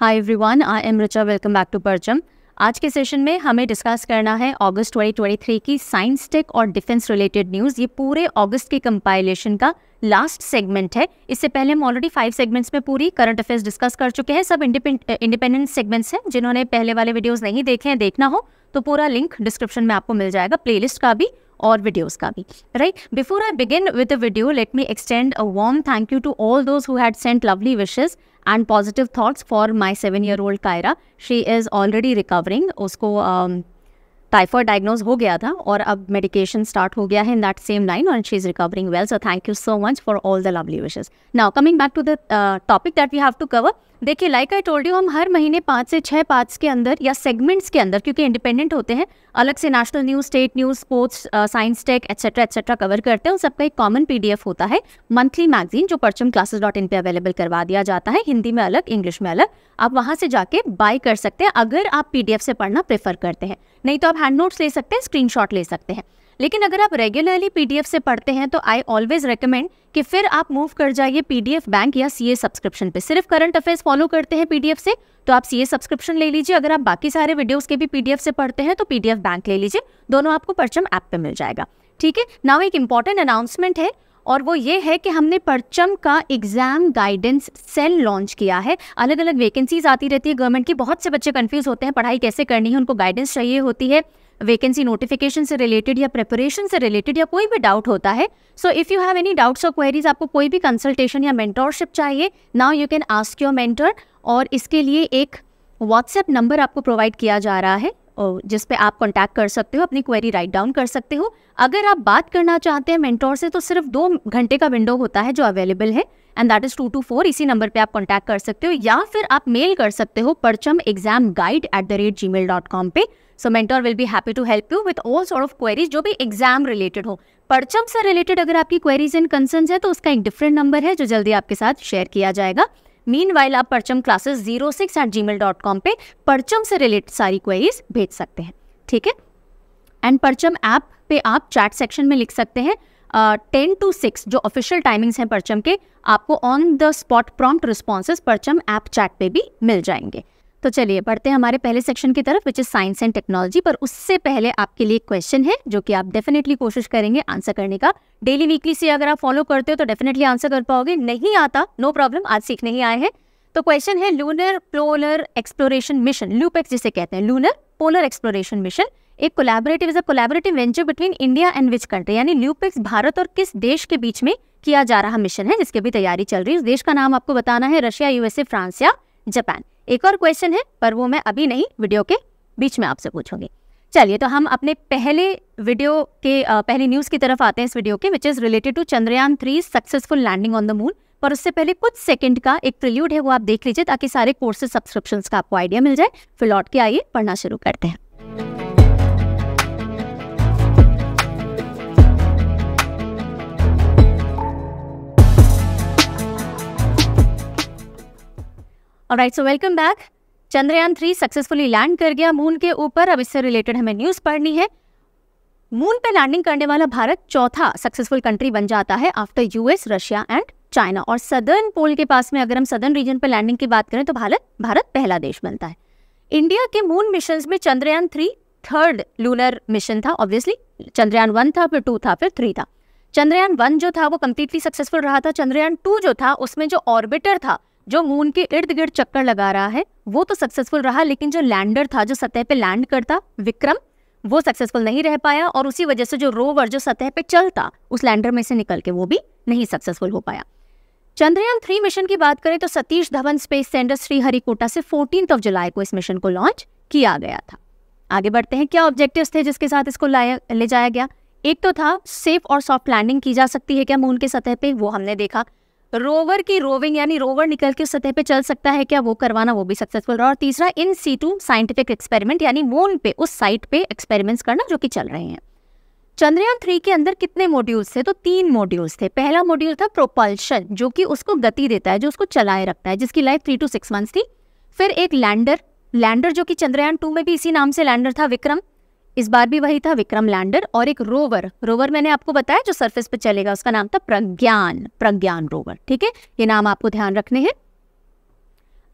Hi everyone I am Richa welcome back to Parcham आज के session में हमें डिस्कस करना है अगस्त 2023 की साइंस टेक और डिफेंस रिलेटेड न्यूज़ ये पूरे अगस्त के कंपाइलेशन का लास्ट सेगमेंट है इससे पहले हम ऑलरेडी फाइव सेगमेंट्स में पूरी करंट अफेयर्स डिस्कस कर चुके हैं सब इंडिपेंडेंट सेगमेंट्स हैं जिन्होंने पहले वाले वीडियोज़ नहीं देखे हैं देखना हो तो पूरा लिंक डिस्क्रिप्शन में आपको मिल जाएगा प्ले का भी और वीडियोस का भी right before I begin with the video let me extend a warm thank you to all those who had sent lovely wishes and positive thoughts for my seven year old Kyra. She is already recovering. उसको um, typhoid diagnose हो गया था और अब medication start हो गया है in that same line and she is recovering well so thank you so much for all the lovely wishes now coming back to the topic that we have to cover देखिए like I told you हम हर महीने पाँच से छः parts के अंदर या सेगमेंट्स के अंदर क्योंकि इंडिपेंडेंट होते हैं अलग से national news state news sports science tech etcetera etcetera cover करते हैं उन सबका एक कॉमन पीडीएफ होता है मंथली मैगजीन जो परचम क्लासेस डॉट इन पर अवेलेबल करवा दिया जाता है हिंदी में अलग इंग्लिश में अलग आप वहाँ से जाके बाई कर सकते हैं अगर आप पी से पढ़ना प्रेफर करते हैं नहीं तो आप हैंड नोट्स ले सकते हैं स्क्रीन ले सकते हैं लेकिन अगर आप रेगुलरली पीडीएफ से पढ़ते हैं तो आई ऑलवेज रिकमेंड कि फिर आप मूव कर जाइए पीडीएफ बैंक या सीए सब्सक्रिप्शन पे सिर्फ करंट अफेयर्स फॉलो करते हैं पीडीएफ से तो आप सीए सब्सक्रिप्शन ले लीजिए अगर आप बाकी सारे वीडियोस के भी पीडीएफ से पढ़ते हैं तो पीडीएफ बैंक ले लीजिए दोनों आपको परचम ऐप पे मिल जाएगा ठीक है नाउ एक इंपॉर्टेंट अनाउंसमेंट है और वो ये है कि हमने परचम का एग्ज़ाम गाइडेंस सेल लॉन्च किया है अलग अलग वैकेंसीज आती रहती है गवर्नमेंट की बहुत से बच्चे कन्फ्यूज़ होते हैं पढ़ाई कैसे करनी है उनको गाइडेंस चाहिए होती है वैकेंसी नोटिफिकेशन से रिलेटेड या प्रेपरेशन से रिलेटेड या कोई भी डाउट होता है so if you have any doubts और क्वेरीज आपको कोई भी कंसल्टेशन या मेंटोरशिप चाहिए now you can ask your mentor और इसके लिए एक व्हाट्सएप नंबर आपको प्रोवाइड किया जा रहा है जिस पे आप कॉन्टैक्ट कर सकते हो अपनी क्वेरी राइट डाउन कर सकते हो अगर आप बात करना चाहते हैं मेंटोर से तो सिर्फ दो घंटे का विंडो होता है जो अवेलेबल है and that is two two four इसी नंबर पे आप कॉन्टैक्ट कर सकते हो या फिर आप मेल कर सकते हो Parcham exam guide at the rate Gmail dot com पर so mentor will be happy to help you with all sort of queries जो भी एग्जाम रिलेटेड हो परचम से रिलेटेड अगर आपकी क्वेरीज एंड कंसर्न है तो उसका एक डिफरेंट नंबर है जो जल्दी आपके साथ शेयर किया जाएगा मीन वाइल आप Parcham classes zero six eight Gmail dot com पर परचम से रिलेटेड सारी क्वेरीज भेज सकते हैं ठीक है एंड परचम ऐप पे आप चैट सेक्शन में लिख सकते हैं टेन टू सिक्स जो ऑफिशियल टाइमिंग्स हैं परचम के आपको on the spot prompt responses Parcham app chat पे भी मिल जाएंगे तो चलिए बढ़ते हैं हमारे पहले सेक्शन की तरफ which is science and technology पर उससे पहले आपके लिए क्वेश्चन है जो कि आप डेफिनेटली कोशिश करेंगे आंसर करने का डेली वीकली से अगर आप फॉलो करते हो तो डेफिनेटली आंसर कर पाओगे नहीं आता नो प्रॉब्लम आज सीखने ही आए हैं तो क्वेश्चन है lunar polar exploration mission LUPEX जिसे कहते हैं लूनर पोलर एक्सप्लोरेशन मिशन एक collaborative is a collaborative venture between India and which country यानी लूपेक्स भारत और किस देश के बीच में किया जा रहा मिशन है जिसकी भी तैयारी चल रही है उस देश का नाम आपको बताना है रशिया यूएसए फ्रांस या जापान एक और क्वेश्चन है पर वो मैं अभी नहीं वीडियो के बीच में आपसे पूछूंगी चलिए तो हम अपने पहले वीडियो के पहले न्यूज़ की तरफ आते हैं इस वीडियो के which is related to Chandrayaan three successful landing on the moon पर उससे पहले कुछ सेकंड का एक प्रिल्यूड है वो आप देख लीजिए ताकि सारे कोर्सेज सब्सक्रिप्शन का आपको आइडिया मिल जाए फिलौट के आइए पढ़ना शुरू करते हैं और right so welcome back Chandrayaan three successfully land कर गया मून के ऊपर अब इससे रिलेटेड हमें न्यूज़ पढ़नी है मून पे लैंडिंग करने वाला भारत चौथा सक्सेसफुल कंट्री बन जाता है after US Russia and China और सदर्न पोल के पास में अगर हम सदर्न रीजन पे लैंडिंग की बात करें तो भारत भारत पहला देश बनता है इंडिया के मून मिशन में Chandrayaan three third lunar mission था ऑब्वियसली चंद्रयान वन था फिर टू था फिर थ्री था चंद्रयान वन जो था वो कम्प्लीटली सक्सेसफुल रहा था चंद्रयान टू जो था उसमें जो ऑर्बिटर था जो मून के इर्द गिर्द चक्कर लगा रहा है वो तो सक्सेसफुल रहा लेकिन जो लैंडर था जो सतह पे लैंड करता विक्रम वो सक्सेसफुल नहीं रह पाया और उसी वजह से जो रोवर जो सतह पे चलता उस लैंडर में से निकल के वो भी नहीं सक्सेसफुल हो पाया चंद्रयान थ्री मिशन की बात करें तो सतीश धवन स्पेस सेंटर श्रीहरिकोटा से फोर्टीन ऑफ जुलाई को इस मिशन को लॉन्च किया गया था आगे बढ़ते हैं क्या ऑब्जेक्टिव थे जिसके साथ इसको ले जाया गया एक तो था सेफ और सॉफ्ट लैंडिंग की जा सकती है क्या मून के सतह पे वो हमने देखा रोवर की रोविंग यानी रोवर निकल के सतह पे चल सकता है क्या वो करवाना वो भी सक्सेसफुल रहा और तीसरा इन सीटू साइंटिफिक एक्सपेरिमेंट यानी मून पे उस साइट पे एक्सपेरिमेंट्स करना जो कि चल रहे हैं चंद्रयान थ्री के अंदर कितने मॉड्यूल्स थे तो तीन मॉड्यूल्स थे पहला मॉड्यूल था प्रोपल्शन जो कि उसको गति देता है जो उसको चलाए रखता है जिसकी life three to six months थी फिर एक लैंडर लैंडर जो कि चंद्रयान टू में भी इसी नाम से लैंडर था विक्रम इस बार भी वही था विक्रम लैंडर और एक रोवर रोवर मैंने आपको बताया जो सरफेस पे चलेगा उसका नाम था प्रज्ञान प्रज्ञान रोवर ठीक है ये नाम आपको ध्यान रखने हैं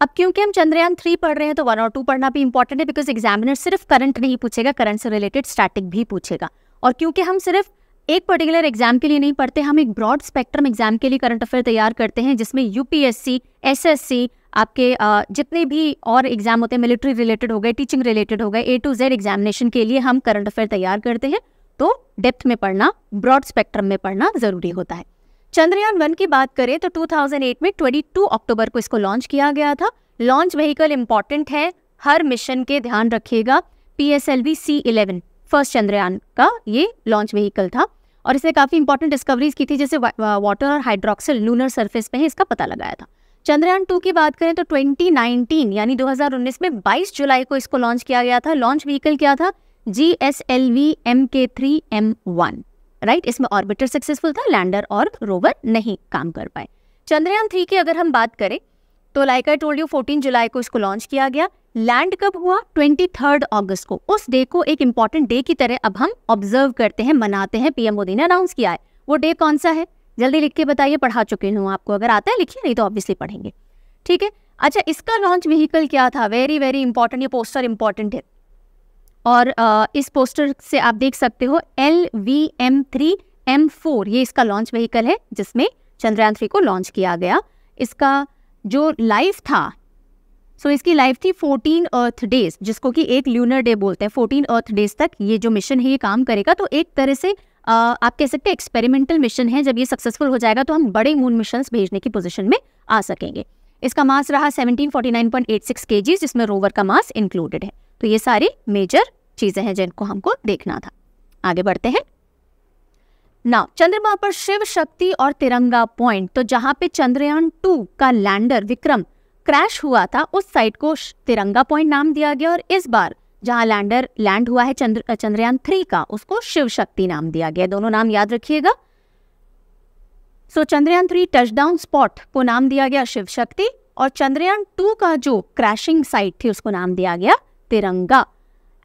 अब क्योंकि हम चंद्रयान थ्री पढ़ रहे हैं तो वन और टू पढ़ना भी इंपॉर्टेंट है बिकॉज एग्जामिनर सिर्फ करंट नहीं पूछेगा करंट से रिलेटेड स्टैटिक भी पूछेगा और क्योंकि हम सिर्फ एक पर्टिकुलर एग्जाम के लिए नहीं पढ़ते हम एक ब्रॉड स्पेक्ट्रम एग्जाम के लिए करंट अफेयर तैयार करते हैं जिसमें यूपीएससी एसएससी आपके जितने भी और एग्ज़ाम होते हैं मिलिट्री रिलेटेड हो गए टीचिंग रिलेटेड हो गए ए टू जेड एग्जामिनेशन के लिए हम करंट अफेयर तैयार करते हैं तो डेप्थ में पढ़ना ब्रॉड स्पेक्ट्रम में पढ़ना ज़रूरी होता है चंद्रयान वन की बात करें तो 2008 में 22 अक्टूबर को इसको लॉन्च किया गया था लॉन्च व्हीकल इंपॉर्टेंट है हर मिशन के ध्यान रखिएगा P S L V C eleven first Chandrayaan का ये लॉन्च व्हीकल था और इसने काफ़ी इंपॉर्टेंट डिस्कवरीज की थी जैसे वाटर और हाइड्रोक्सिल लूनर सर्फेस पे है इसका पता लगाया था चंद्रयान टू की बात करें तो 2019 यानी 2019 में 22 जुलाई को इसको लॉन्च किया गया था लॉन्च व्हीकल क्या था G S L V M K three M one right इसमें ऑर्बिटर सक्सेसफुल था लैंडर और रोवर नहीं काम कर पाए चंद्रयान थ्री की अगर हम बात करें तो लाइक आई टोल्ड यू 14 जुलाई को इसको लॉन्च किया गया लैंड कब हुआ 23 अगस्त को उस डे को एक इम्पॉर्टेंट डे की तरह अब हम ऑब्जर्व करते हैं मनाते हैं पीएम मोदी ने अनाउंस किया है वो डे कौन सा है जल्दी लिख के बताइए पढ़ा चुके हूँ आपको अगर आता है लिखिए नहीं तो ऑब्वियसली पढ़ेंगे ठीक है अच्छा इसका लॉन्च व्हीकल क्या था वेरी वेरी इंपॉर्टेंट ये पोस्टर इंपॉर्टेंट है और आ, इस पोस्टर से आप देख सकते हो L V M three M four ये इसका लॉन्च व्हीकल है जिसमें चंद्रयान थ्री को लॉन्च किया गया इसका जो लाइफ था सो so, इसकी लाइफ थी 14 अर्थ डेज जिसको कि एक ल्यूनर डे बोलते हैं 14 अर्थ डेज तक ये जो मिशन है ये काम करेगा तो एक तरह से आप कह सकते हैं एक्सपेरिमेंटल मिशन है जब ये सक्सेसफुल हो जाएगा तो हम बड़े मून मिशन भेजने की पोजिशन में आ सकेंगे इसका मास रहा 1749.86 फोर्टी जिसमें रोवर का मास इंक्लूडेड है तो ये सारी मेजर चीज़ें हैं जिनको हमको देखना था आगे बढ़ते हैं ना चंद्रमा पर शिव शक्ति और तिरंगा पॉइंट तो जहां पे चंद्रयान टू का लैंडर विक्रम क्रैश हुआ था उस साइट को तिरंगा पॉइंट नाम दिया गया और इस बार जहाँ लैंडर लैंड हुआ है चंद्र चंद्रयान थ्री का उसको शिव शक्ति नाम दिया गया दोनों नाम याद रखिएगा so so, Chandrayaan three touchdown spot को नाम दिया गया शिव शक्ति और चंद्रयान टू का जो क्रैशिंग साइट थी उसको नाम दिया गया तिरंगा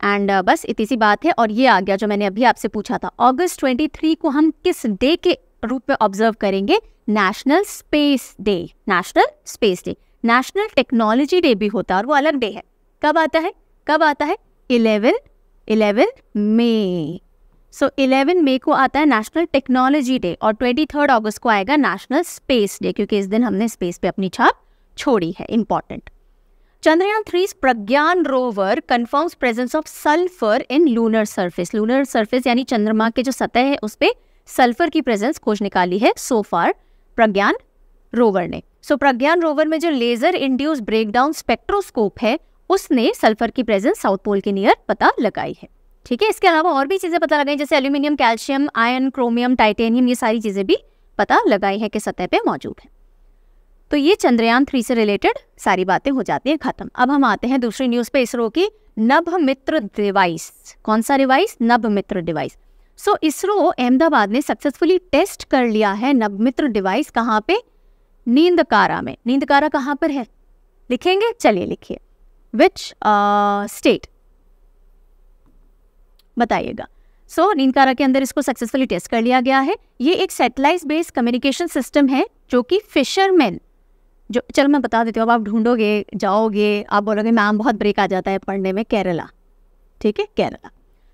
एंड uh, बस इतनी सी बात है और ये आ गया जो मैंने अभी आपसे पूछा था अगस्त 23 को हम किस डे के रूप में ऑब्जर्व करेंगे national space day national space day national technology day भी होता है और वो अलग डे है कब आता है कब आता है eleven eleven May so eleven May को आता है नेशनल टेक्नोलॉजी डे और ट्वेंटी थर्ड ऑगस्ट को आएगा नेशनल स्पेस डे क्योंकि इस दिन हमने स्पेस पे अपनी छाप छोड़ी है important Chandrayaan three Pragyan rover confirms presence of sulphur in lunar surface lunar surface यानी चंद्रमा के जो सतह है उस पर सल्फर की प्रेजेंस खोज निकाली है सो फार प्रज्ञान रोवर ने सो so, प्रज्ञान रोवर में जो लेजर इंड्यूस ब्रेकडाउन स्पेक्ट्रोस्कोप है उसने सल्फर की प्रेजेंस साउथ पोल के नियर पता लगाई है ठीक है इसके अलावा और भी चीज़ें पता लगाई जैसे aluminium calcium ion chromium titanium ये सारी चीज़ें भी पता लगाई है कि सतह पे मौजूद है तो ये चंद्रयान थ्री से रिलेटेड सारी बातें हो जाती है खत्म अब हम आते हैं दूसरी न्यूज़ पे इसरो की नभ मित्र डिवाइस कौन सा device Nabh Mitra device so so, ISRO Ahmedabad ने सक्सेसफुली टेस्ट कर लिया है नभ मित्र डिवाइस कहाँ पे नींदकारा में नींदकारा कहाँ पर है लिखेंगे चलिए लिखिए विच स्टेट uh, बताइएगा सो so, नींदकारा के अंदर इसको सक्सेसफुली टेस्ट कर लिया गया है ये एक सेटेलाइट बेस्ड कम्युनिकेशन सिस्टम है जो कि फिशरमैन जो चलो मैं बता देती हूँ अब आप ढूंढोगे जाओगे आप बोलोगे मैम बहुत ब्रेक आ जाता है पढ़ने में केरला ठीक है केरला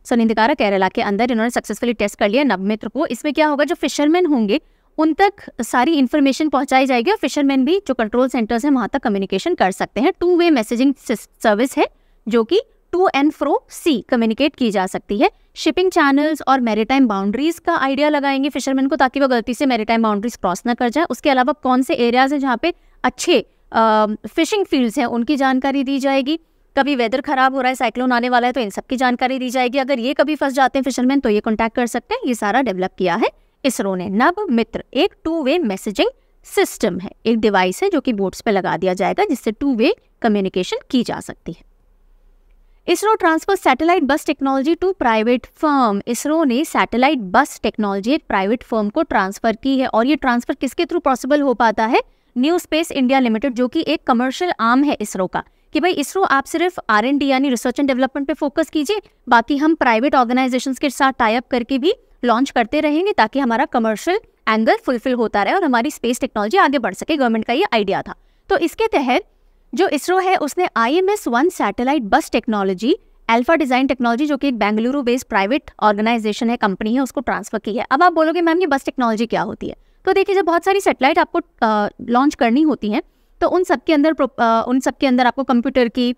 सो so, नींदकारा केरला के अंदर इन्होंने सक्सेसफुली टेस्ट कर लिया नवमित्र को इसमें क्या होगा जो फिशरमैन होंगे उन तक सारी इन्फॉर्मेशन पहुंचाई जाएगी और फिशरमैन भी जो कंट्रोल सेंटर्स हैं वहाँ तक कम्युनिकेशन कर सकते हैं टू वे मैसेजिंग सर्विस है जो कि टू एंड फ्रो सी कम्युनिकेट की जा सकती है शिपिंग चैनल्स और मैरीटाइम बाउंड्रीज का आइडिया लगाएंगे फिशरमैन को ताकि वो गलती से मैरीटाइम बाउंड्रीज क्रॉस ना कर जाए उसके अलावा कौन से एरियाज हैं जहाँ पे अच्छे फिशिंग फील्ड्स हैं उनकी जानकारी दी जाएगी कभी वेदर खराब हो रहा है साइक्लोन आने वाला है तो इन सब की जानकारी दी जाएगी अगर ये कभी फंस जाते हैं फिशरमैन तो ये कॉन्टैक्ट कर सकते हैं ये सारा डेवलप किया है इसरो ने नव मित्र एक टू वे मैसेजिंग सिस्टम है एक डिवाइस है जो कि बोर्ड्स पे लगा दिया जाएगा जिससे टू वे कम्युनिकेशन की जा सकती है ISRO transfer satellite bus technology to private firm ISRO ने सैटेलाइट बस टेक्नोलॉजी एक प्राइवेट फर्म को ट्रांसफर की है और ये ट्रांसफर किसके थ्रू पॉसिबल हो पाता है न्यू स्पेस इंडिया लिमिटेड जो कि एक कमर्शियल आर्म है इसरो का कि भाई इसरो आप सिर्फ आर एन डी यानी रिसर्च एंड डेवलपमेंट पे फोकस कीजिए बाकी हम प्राइवेट ऑर्गेनाइजेशंस के साथ टाइप करके भी लॉन्च करते रहेंगे ताकि हमारा कमर्शियल एंगल फुलफिल होता रहे और हमारी स्पेस टेक्नोलॉजी आगे बढ़ सके गवर्नमेंट का ये आइडिया था तो इसके तहत जो इसरो है उसने I M S one satellite bus technology alpha design technology जो कि एक बेंगलुरु बेस्ड प्राइवेट ऑर्गेनाइजेशन है कंपनी है उसको ट्रांसफ़र की है अब आप बोलोगे मैम ये बस टेक्नोलॉजी क्या होती है तो देखिए जब बहुत सारी सेटेलाइट आपको लॉन्च करनी होती हैं तो उन सब के अंदर आ, उन सब के अंदर आपको कंप्यूटर की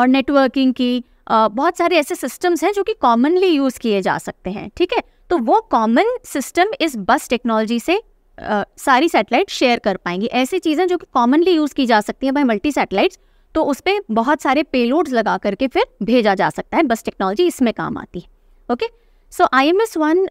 और नेटवर्किंग की बहुत सारे ऐसे सिस्टम्स हैं जो कि कॉमनली यूज़ किए जा सकते हैं ठीक है तो वो कॉमन सिस्टम इस बस टेक्नोलॉजी से आ, सारी सैटेलाइट शेयर कर पाएंगी ऐसी चीज़ें जो कि कॉमनली यूज़ की जा सकती हैं बाई मल्टी सैटेलाइट्स तो उस पर बहुत सारे पेलोड्स लगा करके फिर भेजा जा सकता है बस टेक्नोलॉजी इसमें काम आती है okay so I M S one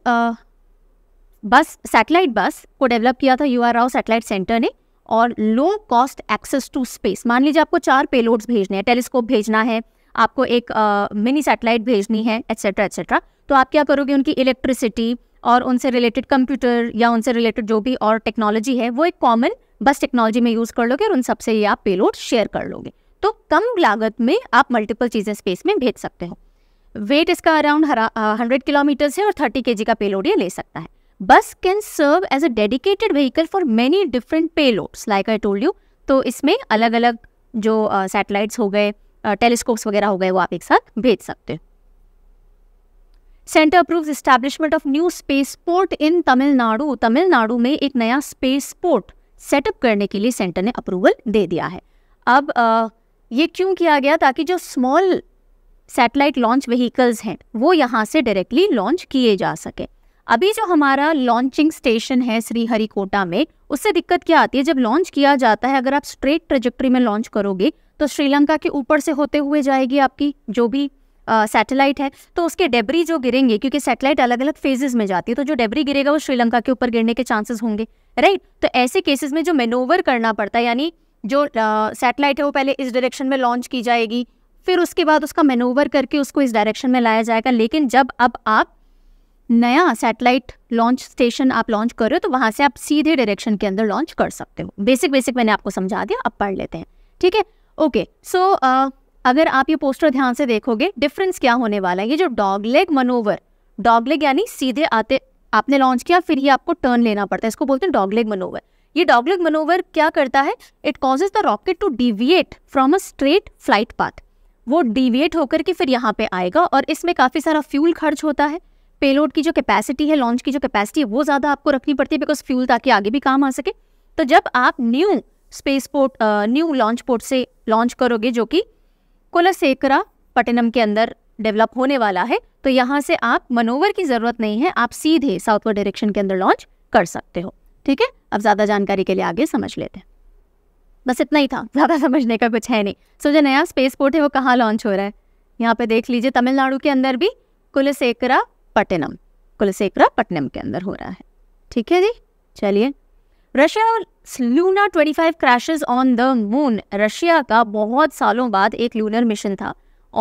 bus satellite bus को डेवलप किया था यू आर राव सैटेलाइट सेंटर ने और low cost access to space मान लीजिए आपको चार पेलोड्स भेजने हैं टेलीस्कोप भेजना है आपको एक मिनी सैटेलाइट भेजनी है एट्सेट्रा हम्म। एट्सेट्रा तो आप क्या करोगे उनकी इलेक्ट्रिसिटी और उनसे रिलेटेड कंप्यूटर या उनसे रिलेटेड जो भी और टेक्नोलॉजी है वो एक कॉमन बस टेक्नोलॉजी में यूज़ कर लोगे और उन सबसे ये आप पेलोड शेयर कर लोगे तो कम लागत में आप मल्टीपल चीज़ें स्पेस में भेज सकते हो वेट इसका अराउंड हंड्रेड किलोमीटर्स है और थर्टी के का पेलोड ये ले सकता है bus can serve as a dedicated vehicle for many different पे लाइक आई टोल्ड यू तो इसमें अलग अलग जो सैटेलाइट्स uh, हो गए टेलीस्कोप्स वगैरह हो गए वो आप एक साथ भेज सकते centre approves establishment of new space port in Tamil Nadu Tamil Nadu में एक नया स्पेस पोर्ट सेटअप करने के लिए सेंटर ने अप्रूवल दे दिया है अब आ, ये क्यों किया गया ताकि जो स्मॉल सैटेलाइट लॉन्च व्हीकल्स हैं वो यहाँ से डायरेक्टली लॉन्च किए जा सके अभी जो हमारा लॉन्चिंग स्टेशन है श्रीहरिकोटा में उससे दिक्कत क्या आती है जब लॉन्च किया जाता है अगर आप स्ट्रेट ट्रेजेक्ट्री में लॉन्च करोगे तो श्रीलंका के ऊपर से होते हुए जाएगी आपकी जो भी सैटेलाइट है तो उसके डेबरी जो गिरेंगे क्योंकि सैटेलाइट अलग अलग फेजेस में जाती है तो जो डेबरी गिरेगा वो श्रीलंका के ऊपर गिरने के चांसेस होंगे राइट तो ऐसे केसेस में जो मेनोवर करना पड़ता है यानी जो सैटेलाइट है वो पहले इस डायरेक्शन में लॉन्च की जाएगी फिर उसके बाद उसका मेनोवर करके उसको इस डायरेक्शन में लाया जाएगा लेकिन जब अब आप नया सैटेलाइट लॉन्च स्टेशन आप लॉन्च कर रहे हो तो वहाँ से आप सीधे डायरेक्शन के अंदर लॉन्च कर सकते हो बेसिक बेसिक मैंने आपको समझा दिया अब पढ़ लेते हैं ठीक है ओके सो अगर आप ये पोस्टर ध्यान से देखोगे डिफरेंस क्या होने वाला है ये जो लेग मनोवर लेग यानी सीधे आते आपने लॉन्च किया फिर ही आपको टर्न लेना पड़ता है इसको बोलते हैं डॉगलेग मनोवर ये डॉगलेग मनोवर क्या करता है it causes the rocket to deviate from a straight flight path वो डिविएट होकर के फिर यहाँ पे आएगा और इसमें काफ़ी सारा फ्यूल खर्च होता है पेलोड की जो कैपेसिटी है लॉन्च की जो कैपेसिटी है वो ज़्यादा आपको रखनी पड़ती है बिकॉज फ्यूल ताकि आगे भी काम आ सके तो जब आप new space port new launch port से लॉन्च करोगे जो कि कोलासेकरा पटनम के अंदर डेवलप होने वाला है तो यहाँ से आप मनोवर की ज़रूरत नहीं है आप सीधे साउथवर्ड डायरेक्शन के अंदर लॉन्च कर सकते हो ठीक है अब ज़्यादा जानकारी के लिए आगे समझ लेते हैं बस इतना ही था ज़्यादा समझने का कुछ है नहीं सो जो नया स्पेस पोर्ट है वो कहाँ लॉन्च हो रहा है यहाँ पे देख लीजिए तमिलनाडु के अंदर भी कुलसेकरा पटनम कुलशेखरा पटनम के अंदर हो रहा है ठीक है जी चलिए Russia Luna 25 crashes on the moon Russia का बहुत सालों बाद एक लूनर मिशन था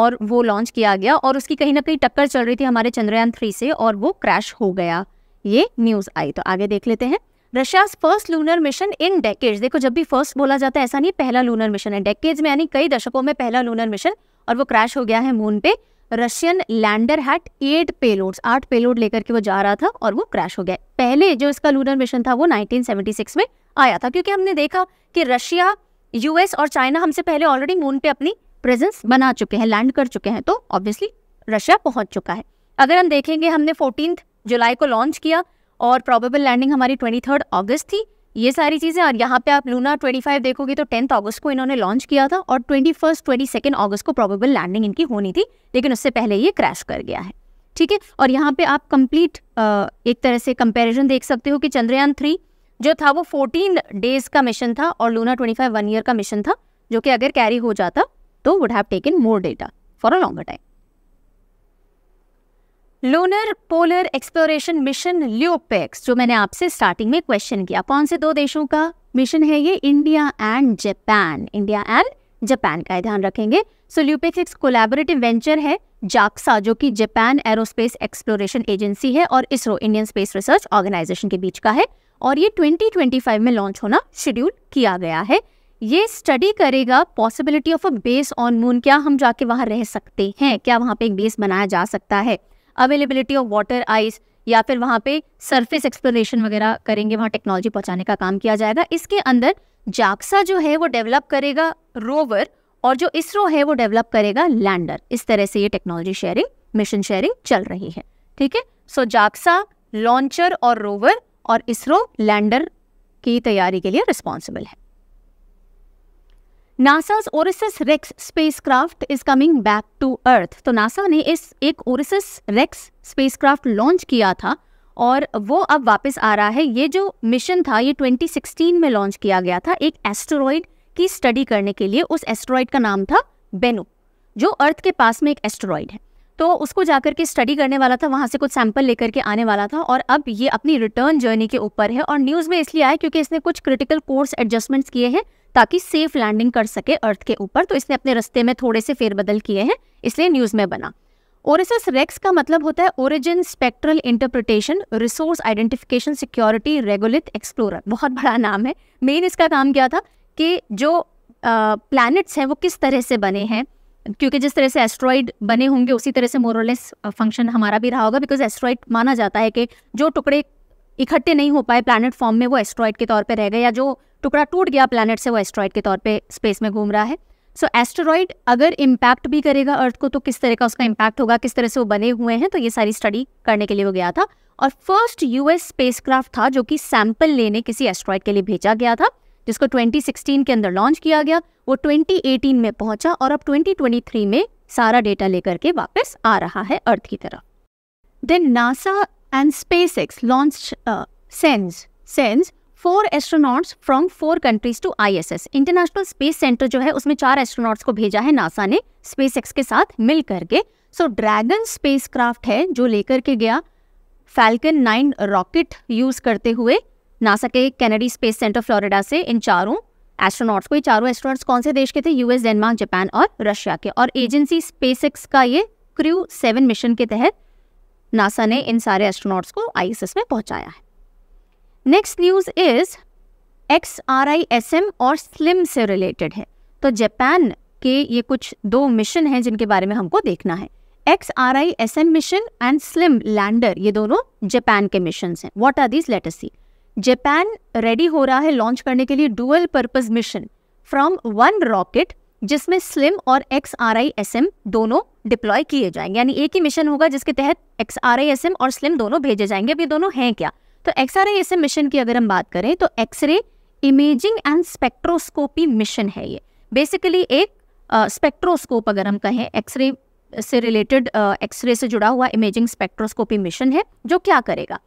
और वो लॉन्च किया गया और उसकी कहीं ना कहीं टक्कर चल रही थी हमारे चंद्रयान थ्री से और वो क्रैश हो गया ये न्यूज़ आई तो आगे देख लेते हैं Russia's first lunar mission in decades देखो जब भी फर्स्ट बोला जाता है ऐसा नहीं पहला लूनर मिशन है डेकेज में यानी कई दशकों में पहला लूनर मिशन और वो क्रैश हो गया है मून पे Russian lander had eight payloads आठ पेलोड लेकर के वो जा रहा था और वो क्रैश हो गया पहले जो इसका लूनर मिशन था वो 1976 में आया था क्योंकि हमने देखा कि रशिया यूएस और चाइना हमसे पहले ऑलरेडी मून पे अपनी प्रेजेंस बना चुके हैं लैंड कर चुके हैं तो ऑब्वियसली रशिया पहुंच चुका है अगर हम देखेंगे हमने फोर्टीन जुलाई को लॉन्च किया और प्रॉबेबल लैंडिंग हमारी ट्वेंटी ऑगस्ट थी ये सारी चीज़ें और यहाँ पे आप लूना 25 देखोगे तो 10th अगस्त को इन्होंने लॉन्च किया था और 21st 22nd अगस्त को प्रोबेबल लैंडिंग इनकी होनी थी लेकिन उससे पहले ये क्रैश कर गया है ठीक है और यहाँ पे आप कंप्लीट एक तरह से कंपैरिजन देख सकते हो कि चंद्रयान थ्री जो था वो 14 डेज का मिशन था और लूना 25 वन ईयर का मिशन था जो कि अगर कैरी हो जाता तो would have taken more data for a longer time lunar polar exploration mission LUPEX जो मैंने आपसे स्टार्टिंग में क्वेश्चन किया कौन से दो देशों का मिशन है ये India and Japan India and Japan का ध्यान रखेंगे सो ल्यूपेक्स एक कोलेबोरेटिव वेंचर है जाक्सा जो कि जापान एरोस्पेस एक्सप्लोरेशन एजेंसी है और ISRO Indian space research organisation के बीच का है और ये 2025 में लॉन्च होना शेड्यूल किया गया है ये स्टडी करेगा possibility of a base on moon क्या हम जाके वहां रह सकते हैं क्या वहाँ पे एक बेस बनाया जा सकता है अवेलेबिलिटी ऑफ वाटर आइस या फिर वहाँ पे सरफेस एक्सप्लोरेशन वगैरह करेंगे वहाँ टेक्नोलॉजी पहुँचाने का काम किया जाएगा इसके अंदर जाक्सा जो है वो डेवलप करेगा रोवर और जो इसरो है वो डेवलप करेगा लैंडर इस तरह से ये टेक्नोलॉजी शेयरिंग मिशन शेयरिंग चल रही है ठीक है सो जाक्सा लॉन्चर और रोवर और इसरो लैंडर की तैयारी के लिए रिस्पॉन्सिबल है NASA's OSIRIS REx spacecraft is coming back to earth तो नासा ने इस एक ओरिसस रेक्स स्पेसक्राफ्ट लॉन्च किया था और वो अब वापस आ रहा है ये जो मिशन था ये 2016 में लॉन्च किया गया था एक एस्ट्रॉयड की स्टडी करने के लिए उस एस्ट्रॉयड का नाम था बेनो जो अर्थ के पास में एक एस्ट्रॉयड है तो उसको जाकर के स्टडी करने वाला था वहाँ से कुछ सैंपल लेकर के आने वाला था और अब ये अपनी रिटर्न जर्नी के ऊपर है और न्यूज़ में इसलिए आया क्योंकि इसने कुछ क्रिटिकल कोर्स एडजस्टमेंट्स किए हैं ताकि सेफ लैंडिंग कर सके अर्थ के ऊपर तो इसने अपने रस्ते में थोड़े से फेरबदल किए हैं इसलिए न्यूज़ में बना ओरिसस रेक्स का मतलब होता है origin spectral interpretation resource identification security regulate explorer बहुत बड़ा नाम है मेन इसका काम क्या था कि जो प्लैनेट्स हैं वो किस तरह से बने हैं क्योंकि जिस तरह से एस्ट्रॉइड बने होंगे उसी तरह से मोरलेस फंक्शन हमारा भी रहा होगा बिकॉज एस्ट्रॉइड माना जाता है कि जो टुकड़े इकट्ठे नहीं हो पाए प्लानट फॉर्म में वो एस्ट्रॉयड के तौर पर रह गए या जो टुकड़ा टूट गया प्लानट से वो एस्ट्रॉयड के तौर पर स्पेस में घूम रहा है सो so, एस्ट्रॉयड अगर इम्पैक्ट भी करेगा अर्थ को तो किस तरह का उसका इम्पैक्ट होगा किस तरह से वो बने हुए हैं तो ये सारी स्टडी करने के लिए वो गया था और फर्स्ट यूएस स्पेसक्राफ्ट था जो कि सैंपल लेने किसी एस्ट्रॉयड के लिए भेजा गया था जिसको 2016 के अंदर लॉन्च किया गया वो 2018 में पहुंचा और अब 2023 में सारा डेटा लेकर के वापस आ रहा है अर्थ की तरफ then NASA and SpaceX launched uh, sends sends four astronauts from four countries to ISS international space centre जो है उसमें चार एस्ट्रोनॉट्स को भेजा है नासा ने स्पेस एक्स के साथ मिल करके सो ड्रैगन स्पेस क्राफ्ट है जो लेकर के गया फैल्कन नाइन रॉकेट यूज करते हुए नासा के कैनेडी स्पेस सेंटर फ्लोरिडा से इन चारों एस्ट्रोनॉट्स को ये चारों एस्ट्रोनॉट्स कौन से देश के थे यूएस डेनमार्क जापान और रशिया के और एजेंसी स्पेस का ये क्रू सेवन मिशन के तहत नासा ने इन सारे एस्ट्रोनॉट्स को आईएसएस में पहुंचाया है next news is X R I S M और स्लिम से रिलेटेड है तो जापान के ये कुछ दो मिशन हैं जिनके बारे में हमको देखना है X R I S M mission and SLIM lander ये दोनों जापान के मिशन हैं what are these let see Japan ready हो रहा है लॉन्च करने के लिए dual purpose mission from one rocket जिसमें स्लिम और X R I S M दोनों डिप्लॉय किए जाएंगे यानी एक ही मिशन होगा जिसके तहत X R I S M और स्लिम दोनों भेजे जाएंगे अब ये दोनों हैं क्या तो X R I S M mission की अगर हम बात करें तो X ray imaging and spectroscopy mission है ये बेसिकली एक स्पेक्ट्रोस्कोप अगर हम कहें एक्सरे से रिलेटेड एक्सरे से जुड़ा हुआ इमेजिंग स्पेक्ट्रोस्कोपी मिशन है जो क्या करेगा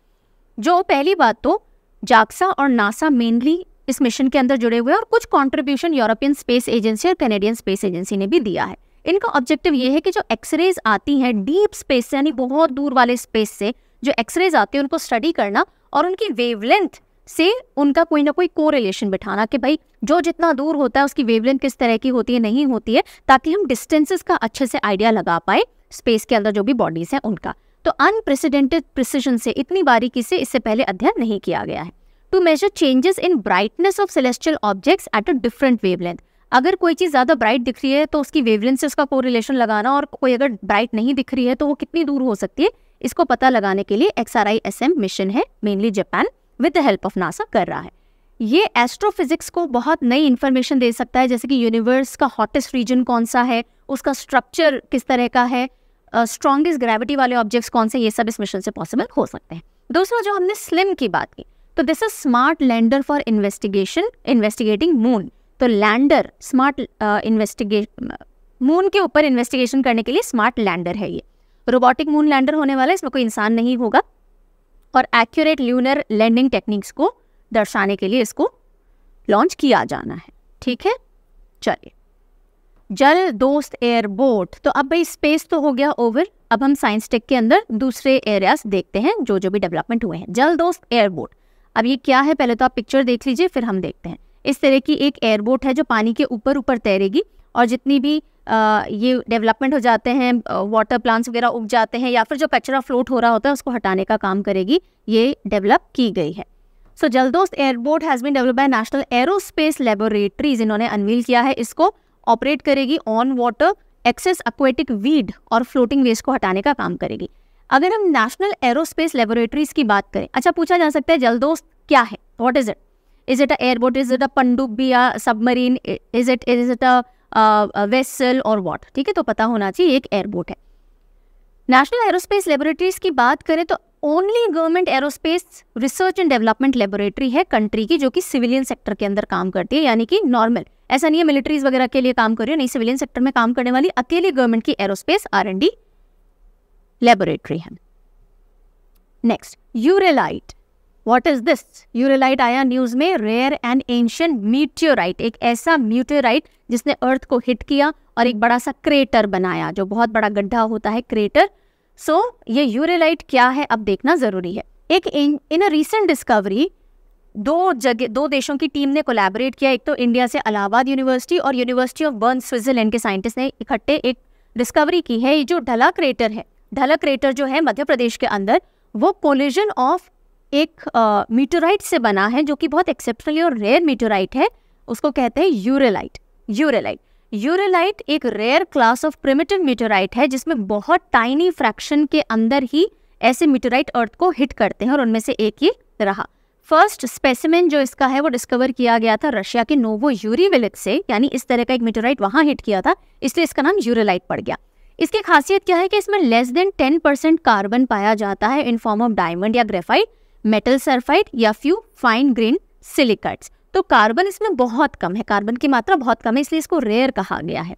जो पहली बात तो जाक्सा और नासा मेनली इस मिशन के अंदर जुड़े हुए हैं और कुछ कॉन्ट्रीब्यूशन यूरोपियन स्पेस एजेंसी और कैनेडियन स्पेस एजेंसी ने भी दिया है इनका ऑब्जेक्टिव ये है कि जो एक्सरेज आती हैं डीप स्पेस से यानी बहुत दूर वाले स्पेस से जो एक्सरेज आती है उनको स्टडी करना और उनकी वेवलेंथ से उनका कोई ना कोई कोरिलेशन बिठाना कि भाई जो जितना दूर होता है उसकी वेवलेंथ किस तरह की होती है नहीं होती है ताकि हम डिस्टेंसेस का अच्छे से आइडिया लगा पाए स्पेस के अंदर जो भी बॉडीज हैं उनका तो अनप्रेसिडेंटेड प्रिसीजन से इतनी बारीकी से इससे पहले अध्ययन नहीं किया गया है two major changes in brightness of celestial objects at a different wavelength अगर कोई चीज़ ज़्यादा ब्राइट दिख रही है तो उसकी वेवलेंस से उसका कोरिलेशन लगाना और कोई अगर ब्राइट नहीं दिख रही है तो वो कितनी दूर हो सकती है इसको पता लगाने के लिए X R I S M mission है mainly Japan with the help of NASA कर रहा है ये एस्ट्रोफिजिक्स को बहुत नई इन्फॉर्मेशन दे सकता है जैसे कि यूनिवर्स का हॉटेस्ट रीजन कौन सा है उसका स्ट्रक्चर किस तरह का है स्ट्रॉन्गेस्ट ग्रेविटी वाले ऑब्जेक्ट्स कौन से ये सब इस मिशन से पॉसिबल हो सकते हैं दूसरा जो हमने स्लिम की बात की तो this is smart lander for investigation investigating moon तो लैंडर स्मार्ट इन्वेस्टिगेशन मून के ऊपर इन्वेस्टिगेशन करने के लिए स्मार्ट लैंडर है ये रोबोटिक मून लैंडर होने वाला है इसमें कोई इंसान नहीं होगा और एक्यूरेट ल्यूनर लैंडिंग टेक्निक्स को दर्शाने के लिए इसको लॉन्च किया जाना है ठीक है चलिए जल दोस्त एयरबोट तो अब भाई स्पेस तो हो गया ओवर अब हम साइंस टेक के अंदर दूसरे एरियाज देखते हैं जो जो भी डेवलपमेंट हुए हैं जल दोस्त एयरबोट अब ये क्या है पहले तो आप पिक्चर देख लीजिए फिर हम देखते हैं इस तरह की एक एयरबोट है जो पानी के ऊपर ऊपर तैरेगी और जितनी भी आ, ये डेवलपमेंट हो जाते हैं वाटर प्लांट्स वगैरह उग जाते हैं या फिर जो कचरा फ्लोट हो रहा होता है उसको हटाने का काम करेगी ये डेवलप की गई है so so, Jaldost airboat has been develop by national aerospace laboratories इन्होंने अनवील किया है इसको ऑपरेट करेगी on water access aquatic weed और फ्लोटिंग वेस्ट को हटाने का काम करेगी अगर हम नेशनल एरोस्पेस लेबोरेटरीज की बात करें अच्छा पूछा जा सकता है जलदोस्त क्या है what is it Is it an airboat? Is it a pandubi या submarine? Is it is it a, uh, a vessel or what? ठीक है तो पता होना चाहिए एक एयरबोट है नेशनल एरोस्पेस लेबोरेटरीज की बात करें तो only government aerospace research and development laboratory है कंट्री की जो कि सिविलियन सेक्टर के अंदर काम करती है यानी कि नॉर्मल ऐसा नहीं है मिलिट्रीज वगैरह के लिए काम कर रही है नहीं सिविलियन सेक्टर में काम करने वाली अकेली गवर्नमेंट की aerospace R and D laboratory है next ureilite what is this ureilite आया न्यूज में रेयर एंड एंशियंट म्यूटियोराइट एक ऐसा म्यूटियोराइट जिसने अर्थ को हिट किया और एक बड़ा सा क्रेटर बनाया जो बहुत बड़ा गड्ढा होता है क्रेटर सो so, ये यूरेलाइट क्या है अब देखना जरूरी है एक इन अ रिसेंट डिस्कवरी दो जगह दो देशों की टीम ने कोलैबोरेट किया एक तो इंडिया से अलाहाबाद यूनिवर्सिटी और यूनिवर्सिटी ऑफ बर्न स्विट्जरलैंड के साइंटिस्ट ने इकट्ठे एक डिस्कवरी की है ये जो ढला क्रेटर है ढला क्रेटर जो है मध्य प्रदेश के अंदर वो कोलिजन ऑफ एक मीटोराइट से बना है जो कि बहुत एक्सेप्शनली और रेयर मीटोराइट है उसको कहते हैं यूरेलाइट यूरेलाइट यूरेलाइट एक rare class of primitive meteorite है जिसमें बहुत टाइनी फ्रैक्शन के अंदर ही ऐसे मीटोराइट अर्थ को हिट करते हैं और उनमें से एक ही रहा फर्स्ट स्पेसिमेन जो इसका है वो डिस्कवर किया गया था रशिया के नोवो यूरी विलेज से यानी इस तरह का एक मीटोराइट वहाँ हिट किया था इसलिए इसका नाम यूरेलाइट पड़ गया इसकी खासियत क्या है कि इसमें less than ten percent carbon पाया जाता है इन फॉर्म ऑफ डायमंड या ग्रेफाइट मेटल सल्फाइड या फ्यू फाइन ग्रीन सिलिकट्स तो कार्बन इसमें बहुत कम है कार्बन की मात्रा बहुत कम है इसलिए इसको रेयर कहा गया है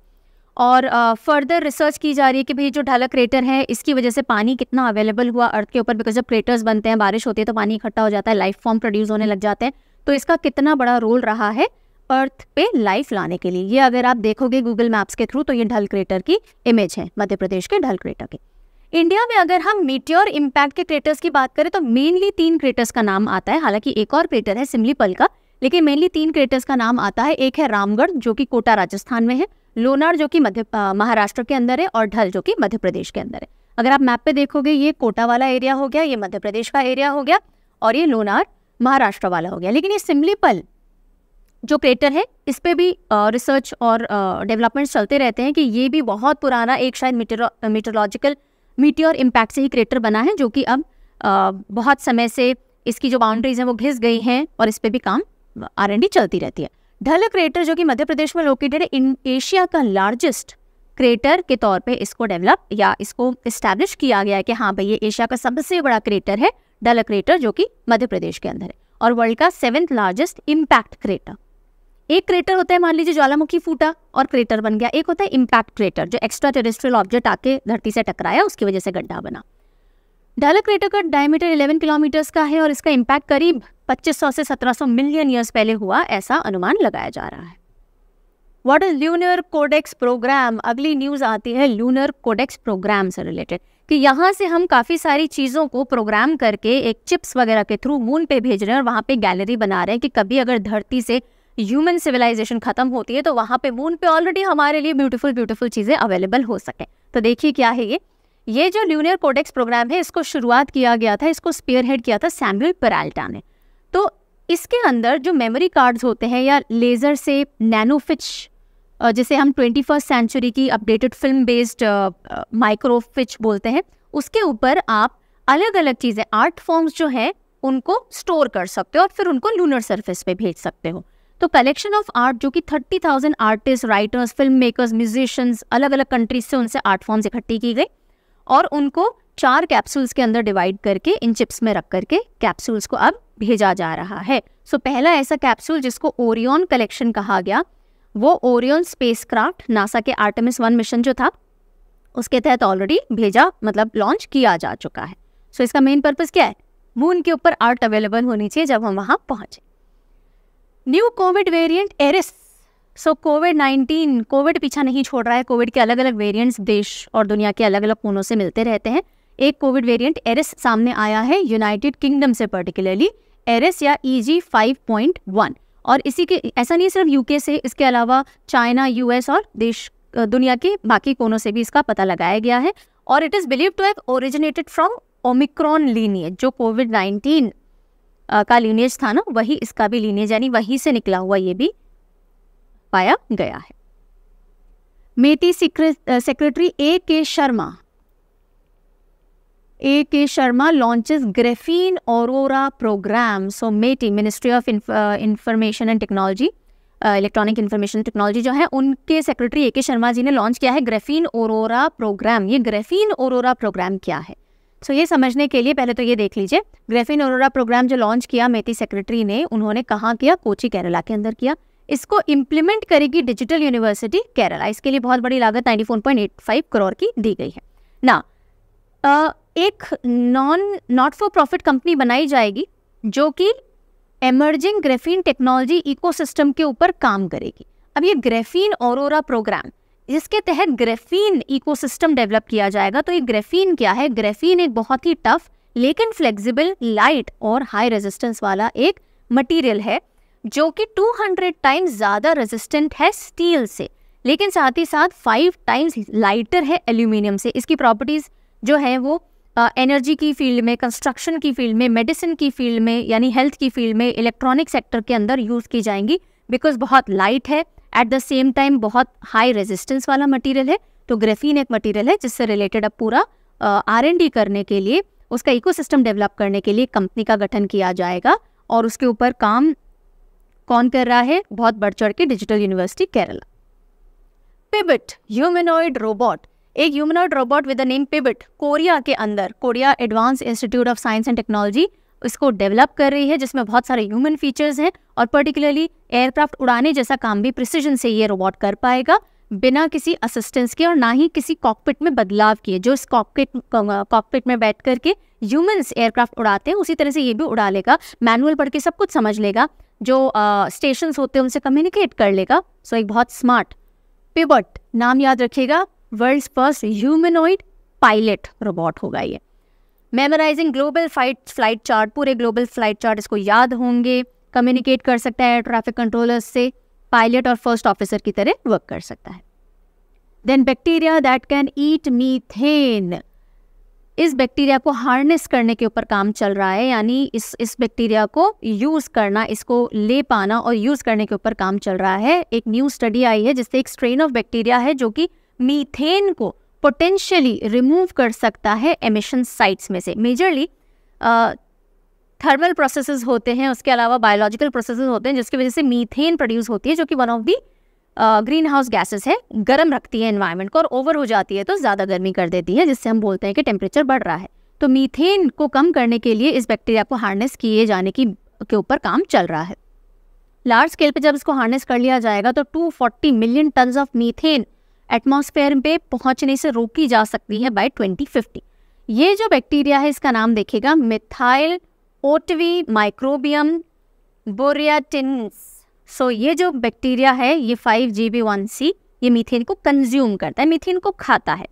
और फर्दर uh, रिसर्च की जा रही है कि भाई जो ढाला क्रेटर है इसकी वजह से पानी कितना अवेलेबल हुआ अर्थ के ऊपर बिकॉज जब क्रेटर्स बनते हैं बारिश होती है तो पानी इकट्ठा हो जाता है लाइफ फॉर्म प्रोड्यूस होने लग जाते हैं तो इसका कितना बड़ा रोल रहा है अर्थ पे लाइफ लाने के लिए ये अगर आप देखोगे गूगल मैप्स के थ्रू तो ये ढल क्रेटर की इमेज है मध्य प्रदेश के ढल क्रेटर की इंडिया में अगर हम मीटियोर इम्पैक्ट के क्रेटर्स की बात करें तो मेनली तीन क्रेटर्स का नाम आता है हालांकि एक और क्रेटर है सिमलीपल का लेकिन मेनली तीन क्रेटर्स का नाम आता है एक है रामगढ़ जो कि कोटा राजस्थान में है लोनार जो कि मध्य महाराष्ट्र के अंदर है और ढल जो कि मध्य प्रदेश के अंदर है अगर आप मैप पे देखोगे ये कोटा वाला एरिया हो गया ये मध्य प्रदेश का एरिया हो गया और ये लोनार महाराष्ट्र वाला हो गया लेकिन ये सिमलीपल जो क्रेटर है इस पर भी रिसर्च और डेवलपमेंट चलते रहते हैं कि ये भी बहुत पुराना एक शायद मीटरोलॉजिकल मीटियोर इम्पैक्ट से ही क्रेटर बना है जो कि अब आ, बहुत समय से इसकी जो बाउंड्रीज हैं वो घिस गई हैं और इस पर भी काम आर चलती रहती है ढल क्रेटर जो कि मध्य प्रदेश में लोकेटेड है इन एशिया का लार्जेस्ट क्रेटर के तौर पे इसको डेवलप या इसको इस्टेब्लिश किया गया है कि हाँ भाई ये एशिया का सबसे बड़ा क्रेटर है डल क्रेटर जो कि मध्य प्रदेश के अंदर है और वर्ल्ड का सेवेंथ लार्जेस्ट इम्पैक्ट क्रेटर एक क्रेटर होता है मान लीजिए ज्वालामुखी फूटा और क्रेटर बन गया एक होता है इम्पैक्ट क्रेटर जो एक्स्ट्रा टेरेस्ट्रियल ऑब्जेक्ट आके धरती से टकराया उसकी वजह से गड्ढा बना डाला क्रेटर का डायमीटर 11 किलोमीटर्स का है और इसका इम्पैक्ट करीब 2500 से 1700 मिलियन ईयर्स पहले हुआ ऐसा अनुमान लगाया जा रहा है what is lunar codex programme अगली न्यूज आती है ल्यूनर कोडेक्स प्रोग्राम से रिलेटेड कि यहाँ से हम काफ़ी सारी चीज़ों को प्रोग्राम करके एक चिप्स वगैरह के थ्रू मून पे भेज रहे हैं और वहाँ पे गैलरी बना रहे हैं कि कभी अगर धरती से ह्यूमन सिविलाइजेशन खत्म होती है तो वहां पे मून पे ऑलरेडी हमारे लिए ब्यूटीफुल ब्यूटीफुल चीज़ें अवेलेबल हो सके तो देखिए क्या है ये ये जो ल्यूनियर कोडेक्स प्रोग्राम है इसको शुरुआत किया गया था इसको स्पेयर हेड किया था सैम्यूल पेराल्टा ने तो इसके अंदर जो मेमोरी कार्ड्स होते हैं या लेज़र से नैनोफिच जिसे हम ट्वेंटी फर्स्ट सेंचुरी की अपडेटेड फिल्म बेस्ड माइक्रोफिच बोलते हैं उसके ऊपर आप अलग अलग चीज़ें आर्ट फॉर्म्स जो हैं उनको स्टोर कर सकते हो और फिर उनको लूनर सरफेस पे भेज सकते हो तो कलेक्शन ऑफ आर्ट जो कि thirty thousand artist writers film makers musicians अलग अलग कंट्रीज से उनसे आर्ट फॉर्म्स इकट्ठी की गई और उनको चार कैप्सूल्स के अंदर डिवाइड करके इन चिप्स में रख करके कैप्सूल्स को अब भेजा जा रहा है सो so, पहला ऐसा कैप्सूल जिसको ओरियन कलेक्शन कहा गया वो ओरियन स्पेस नासा के आर्टेमिस वन मिशन जो था उसके तहत ऑलरेडी भेजा मतलब लॉन्च किया जा चुका है सो so, इसका मेन पर्पज़ क्या है मून के ऊपर आर्ट अवेलेबल होनी चाहिए जब हम वहाँ पहुँचें new covid variant Eris so covid nineteen covid पीछा नहीं छोड़ रहा है कोविड के अलग अलग वेरिएंट्स देश और दुनिया के अलग अलग कोनों से मिलते रहते हैं एक कोविड वेरिएंट एरिस सामने आया है यूनाइटेड किंगडम से पर्टिकुलरली एरिस या E G five point one और इसी के ऐसा नहीं सिर्फ यूके से इसके अलावा चाइना यूएस और देश दुनिया के बाकी कोनों से भी इसका पता लगाया गया है और it is believe to have originated from omicron lineage जो कोविड नाइन्टीन का लीनेज था ना वही इसका भी लीनेज यानी वही से निकला हुआ ये भी पाया गया है मेटी secretary A K Sharma A K Sharma launches graphene aurora programme so MeitY ministry of information and technology electronic information technology जो है उनके सेक्रेटरी ए के शर्मा जी ने लॉन्च किया है ग्रेफीन ओरोरा प्रोग्राम ये ग्रेफीन ओरोरा प्रोग्राम क्या है सो ये समझने के लिए पहले तो ये देख लीजिए ग्रेफिन ओरोरा प्रोग्राम जो लॉन्च किया मेथी सेक्रेटरी ने उन्होंने कहाँ किया कोची केरला के अंदर किया इसको इम्प्लीमेंट करेगी डिजिटल यूनिवर्सिटी केरला इसके लिए बहुत बड़ी लागत 94.85 करोड़ की दी गई है ना आ, एक non not for profit company बनाई जाएगी जो कि एमर्जिंग ग्रेफिन टेक्नोलॉजी इकोसिस्टम के ऊपर काम करेगी अब ये ग्रेफिन ओरोरा प्रोग्राम जिसके तहत ग्रेफीन इकोसिस्टम डेवलप किया जाएगा तो ये ग्रेफीन क्या है ग्रेफीन एक बहुत ही टफ लेकिन फ्लेक्सिबल लाइट और हाई रेजिस्टेंस वाला एक मटेरियल है जो कि 200 टाइम्स ज़्यादा रेजिस्टेंट है स्टील से लेकिन साथ ही साथ फाइव टाइम्स लाइटर है एल्यूमिनियम से इसकी प्रॉपर्टीज़ जो है वो एनर्जी की फील्ड में कंस्ट्रक्शन की फील्ड में मेडिसिन की फील्ड में यानी हेल्थ की फील्ड में इलेक्ट्रॉनिक सेक्टर के अंदर यूज़ की जाएंगी बिकॉज बहुत लाइट है एट द सेम टाइम बहुत हाई रेजिस्टेंस वाला मटेरियल है तो ग्रेफीन एक मटेरियल है जिससे रिलेटेड अब पूरा आर एन डी करने के लिए उसका इकोसिस्टम डेवलप करने के लिए कंपनी का गठन किया जाएगा और उसके ऊपर काम कौन कर रहा है बहुत बढ़ चढ़ के digital university Kerala Pibot humanoid robot एक humanoid robot with the name Pibot Korea के अंदर Korea advance institute of science and technology इसको डेवलप कर रही है जिसमें बहुत सारे ह्यूमन फीचर्स हैं और पर्टिकुलरली एयरक्राफ्ट उड़ाने जैसा काम भी प्रिसीजन से ये रोबोट कर पाएगा बिना किसी असिस्टेंस के और ना ही किसी कॉकपिट में बदलाव किए जो इस कॉकपिट कॉकपिट में बैठ करके ह्यूमन एयरक्राफ्ट उड़ाते हैं उसी तरह से ये भी उड़ा लेगा मैनुअल पढ़ के सब कुछ समझ लेगा जो स्टेशन uh, होते हैं उनसे कम्युनिकेट कर लेगा सो so, एक बहुत स्मार्ट पिबट नाम याद रखिएगा world first humanoid pilot robot होगा ये memorising global flight flight chart पूरे ग्लोबल फ्लाइट चार्ट इसको याद होंगे कम्युनिकेट कर सकता है ट्रैफिक कंट्रोलर्स से पायलट और फर्स्ट ऑफिसर की तरह वर्क कर सकता है then bacteria that can eat methane इस बैक्टीरिया को हार्नेस करने के ऊपर काम चल रहा है यानी इस इस बैक्टीरिया को यूज़ करना इसको ले पाना और यूज़ करने के ऊपर काम चल रहा है एक न्यू स्टडी आई है जिससे एक स्ट्रेन ऑफ बैक्टीरिया है जो कि मीथेन को पोटेंशियली रिमूव कर सकता है एमिशन साइट्स में से मेजरली थर्मल प्रोसेसेस होते हैं उसके अलावा बायोलॉजिकल प्रोसेसेस होते हैं जिसकी वजह से मीथेन प्रोड्यूस होती है जो कि one of the green house gases है गर्म रखती है एनवायरनमेंट को और ओवर हो जाती है तो ज़्यादा गर्मी कर देती है जिससे हम बोलते हैं कि टेम्परेचर बढ़ रहा है तो मीथेन को कम करने के लिए इस बैक्टीरिया को हार्नेस किए जाने की के ऊपर काम चल रहा है लार्ज स्केल पर जब इसको हार्नेस कर लिया जाएगा तो 240 million ton of methane atmosphere पे पहुंचने से रोकी जा सकती है बाय 2050 ये जो बैक्टीरिया है इसका नाम देखेगा मिथाइल ओटवी माइक्रोबियम बोरियाटिन्स सो ये जो बैक्टीरिया है ये five G B one C ये मीथेन को कंज्यूम करता है मीथेन को खाता है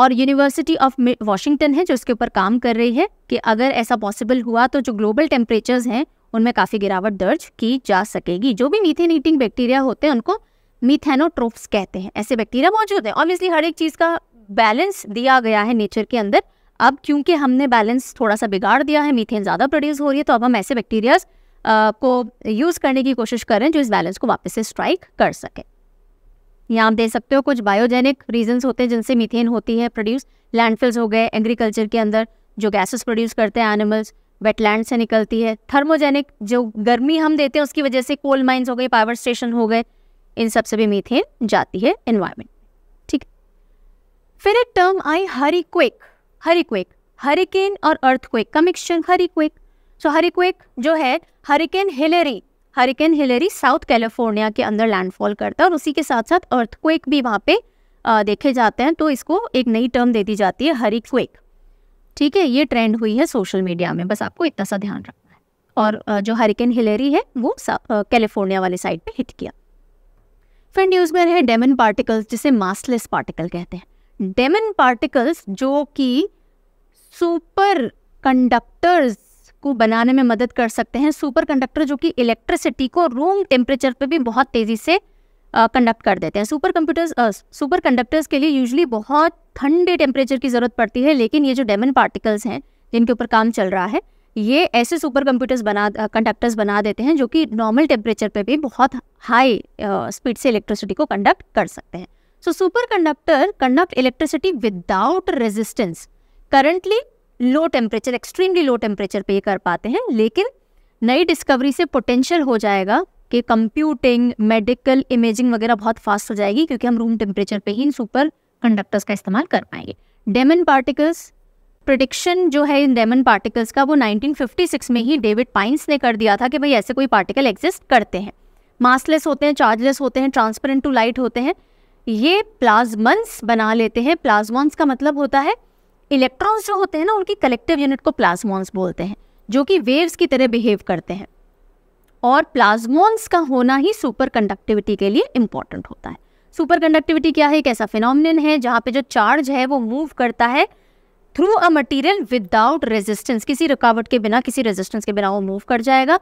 और यूनिवर्सिटी ऑफ वॉशिंगटन है जो इसके ऊपर काम कर रही है कि अगर ऐसा पॉसिबल हुआ तो जो ग्लोबल टेम्परेचर्स हैं उनमें काफ़ी गिरावट दर्ज की जा सकेगी जो भी मीथेन ईटिंग बैक्टीरिया होते हैं उनको मिथेनोट्रोप्स कहते हैं ऐसे बैक्टीरिया मौजूद है ऑब्वियसली हर एक चीज़ का बैलेंस दिया गया है नेचर के अंदर अब क्योंकि हमने बैलेंस थोड़ा सा बिगाड़ दिया है मीथेन ज़्यादा प्रोड्यूस हो रही है तो अब हम ऐसे बैक्टीरियाज को यूज़ करने की कोशिश कर रहे हैं जो इस बैलेंस को वापस से स्ट्राइक कर सके यहाँ आप देख सकते हो कुछ बायोजेनिक रीजंस होते हैं जिनसे मीथेन होती है प्रोड्यूस लैंडफिल्स हो गए एग्रीकल्चर के अंदर जो गैसेस प्रोड्यूस करते हैं एनिमल्स वेटलैंड से निकलती है थर्मोजेनिक जो गर्मी हम देते हैं उसकी वजह से कोल माइन्स हो गए पावर स्टेशन हो गए इन सब से भी मीथेन जाती है एनवायरमेंट ठीक फिर एक term I hurriquake hurriquake hurricane और अर्थ क्विक का mixture hurriquake so hurriquake जो है hurricane Hilary hurricane Hilary south California के अंदर लैंडफॉल करता है और उसी के साथ साथ अर्थ क्विक भी वहाँ पे आ, देखे जाते हैं तो इसको एक नई टर्म दे दी जाती है हरी क्विक ठीक है ये ट्रेंड हुई है सोशल मीडिया में बस आपको इतना सा ध्यान रखना है और जो हरिकेन हिलेरी है वो कैलिफोर्निया वाले साइड पे हिट किया फिर न्यूज़ में रहे डेमन पार्टिकल्स जिसे मासलेस पार्टिकल कहते हैं डेमन पार्टिकल्स जो कि सुपर कंडक्टर्स को बनाने में मदद कर सकते हैं सुपर कंडक्टर जो कि इलेक्ट्रिसिटी को रूम टेम्परेचर पर भी बहुत तेज़ी से कंडक्ट कर देते हैं सुपर कंप्यूटर्स सुपर कंडक्टर्स के लिए यूजली बहुत ठंडे टेम्परेचर की ज़रूरत पड़ती है लेकिन ये जो डेमन पार्टिकल्स हैं जिनके ऊपर काम चल रहा है ये ऐसे सुपर कंप्यूटर्स बना कंडक्टर्स बना देते हैं जो कि नॉर्मल टेम्परेचर पे भी बहुत हाई स्पीड से इलेक्ट्रिसिटी को कंडक्ट कर सकते हैं so superconductor conduct electricity without resistance currently low temperature extremely low temperature पे ये कर पाते हैं लेकिन नई डिस्कवरी से पोटेंशियल हो जाएगा कि कंप्यूटिंग मेडिकल इमेजिंग वगैरह बहुत फास्ट हो जाएगी क्योंकि हम रूम टेम्परेचर पे ही इन सुपर कंडक्टर्स का इस्तेमाल कर पाएंगे डेमन पार्टिकल्स प्रडिक्शन जो है इन रेमन पार्टिकल्स का वो 1956 में ही डेविड पाइंस ने कर दिया था कि भाई ऐसे कोई पार्टिकल एग्जिस्ट करते हैं मासलेस होते हैं चार्जलेस होते हैं ट्रांसपेरेंट टू लाइट होते हैं ये प्लाज्मन्स बना लेते हैं प्लाज्मॉन्स का मतलब होता है इलेक्ट्रॉन्स जो होते हैं ना उनकी कलेक्टिव यूनिट को प्लाज्मॉन्स बोलते हैं जो कि वेव्स की तरह बिहेव करते हैं और प्लाज्मोन्स का होना ही सुपर कंडक्टिविटी के लिए इम्पॉर्टेंट होता है सुपर कंडक्टिविटी क्या है एक ऐसा फिनोमिन है जहाँ पे जो चार्ज है वो मूव करता है through a material without resistance किसी रुकावट के बिना किसी रेजिस्टेंस के बिना वो मूव कर जाएगा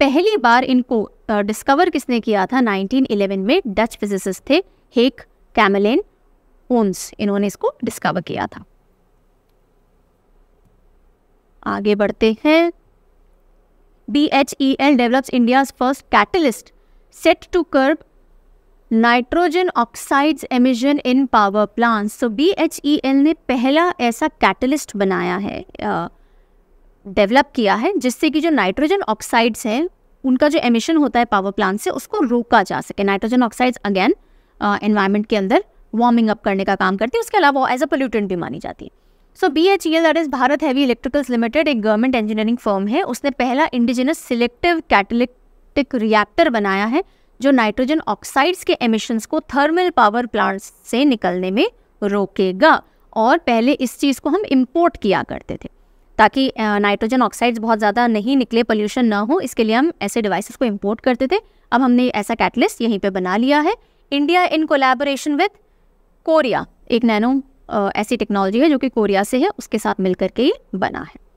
पहली बार इनको डिस्कवर uh, किसने किया था 1911 में डच फिजिसिस्ट थे हेक कैमलिन ओन्स इन्होंने इसको डिस्कवर किया था आगे बढ़ते हैं B H E L develops India first catalyst set to curb nitrogen oxides emission in power plants तो बी एच ई एल ने पहला ऐसा कैटलिस्ट बनाया है डेवलप किया है जिससे कि जो नाइट्रोजन ऑक्साइड्स हैं उनका जो एमिशन होता है पावर प्लांट से उसको रोका जा सके नाइट्रोजन ऑक्साइड्स अगेन एनवायरनमेंट के अंदर वार्मिंग अप करने का काम करती है उसके अलावा एज अ पोल्यूटेंट भी मानी जाती है so B H E L that is Bharat heavy electricals limited एक गवर्नमेंट इंजीनियरिंग फर्म है उसने पहला इंडिजिनस सिलेक्टिव कैटलिटिक रिएक्टर बनाया है जो नाइट्रोजन ऑक्साइड्स के एमिशंस को थर्मल पावर प्लांट्स से निकलने में रोकेगा और पहले इस चीज़ को हम इम्पोर्ट किया करते थे ताकि नाइट्रोजन ऑक्साइड्स बहुत ज़्यादा नहीं निकले पोल्यूशन ना हो इसके लिए हम ऐसे डिवाइसेस को इम्पोर्ट करते थे अब हमने ऐसा कैटलिस्ट यहीं पे बना लिया है India in collaboration with Korea एक नैनो ऐसी टेक्नोलॉजी है जो कि कोरिया से है उसके साथ मिलकर के ये बना है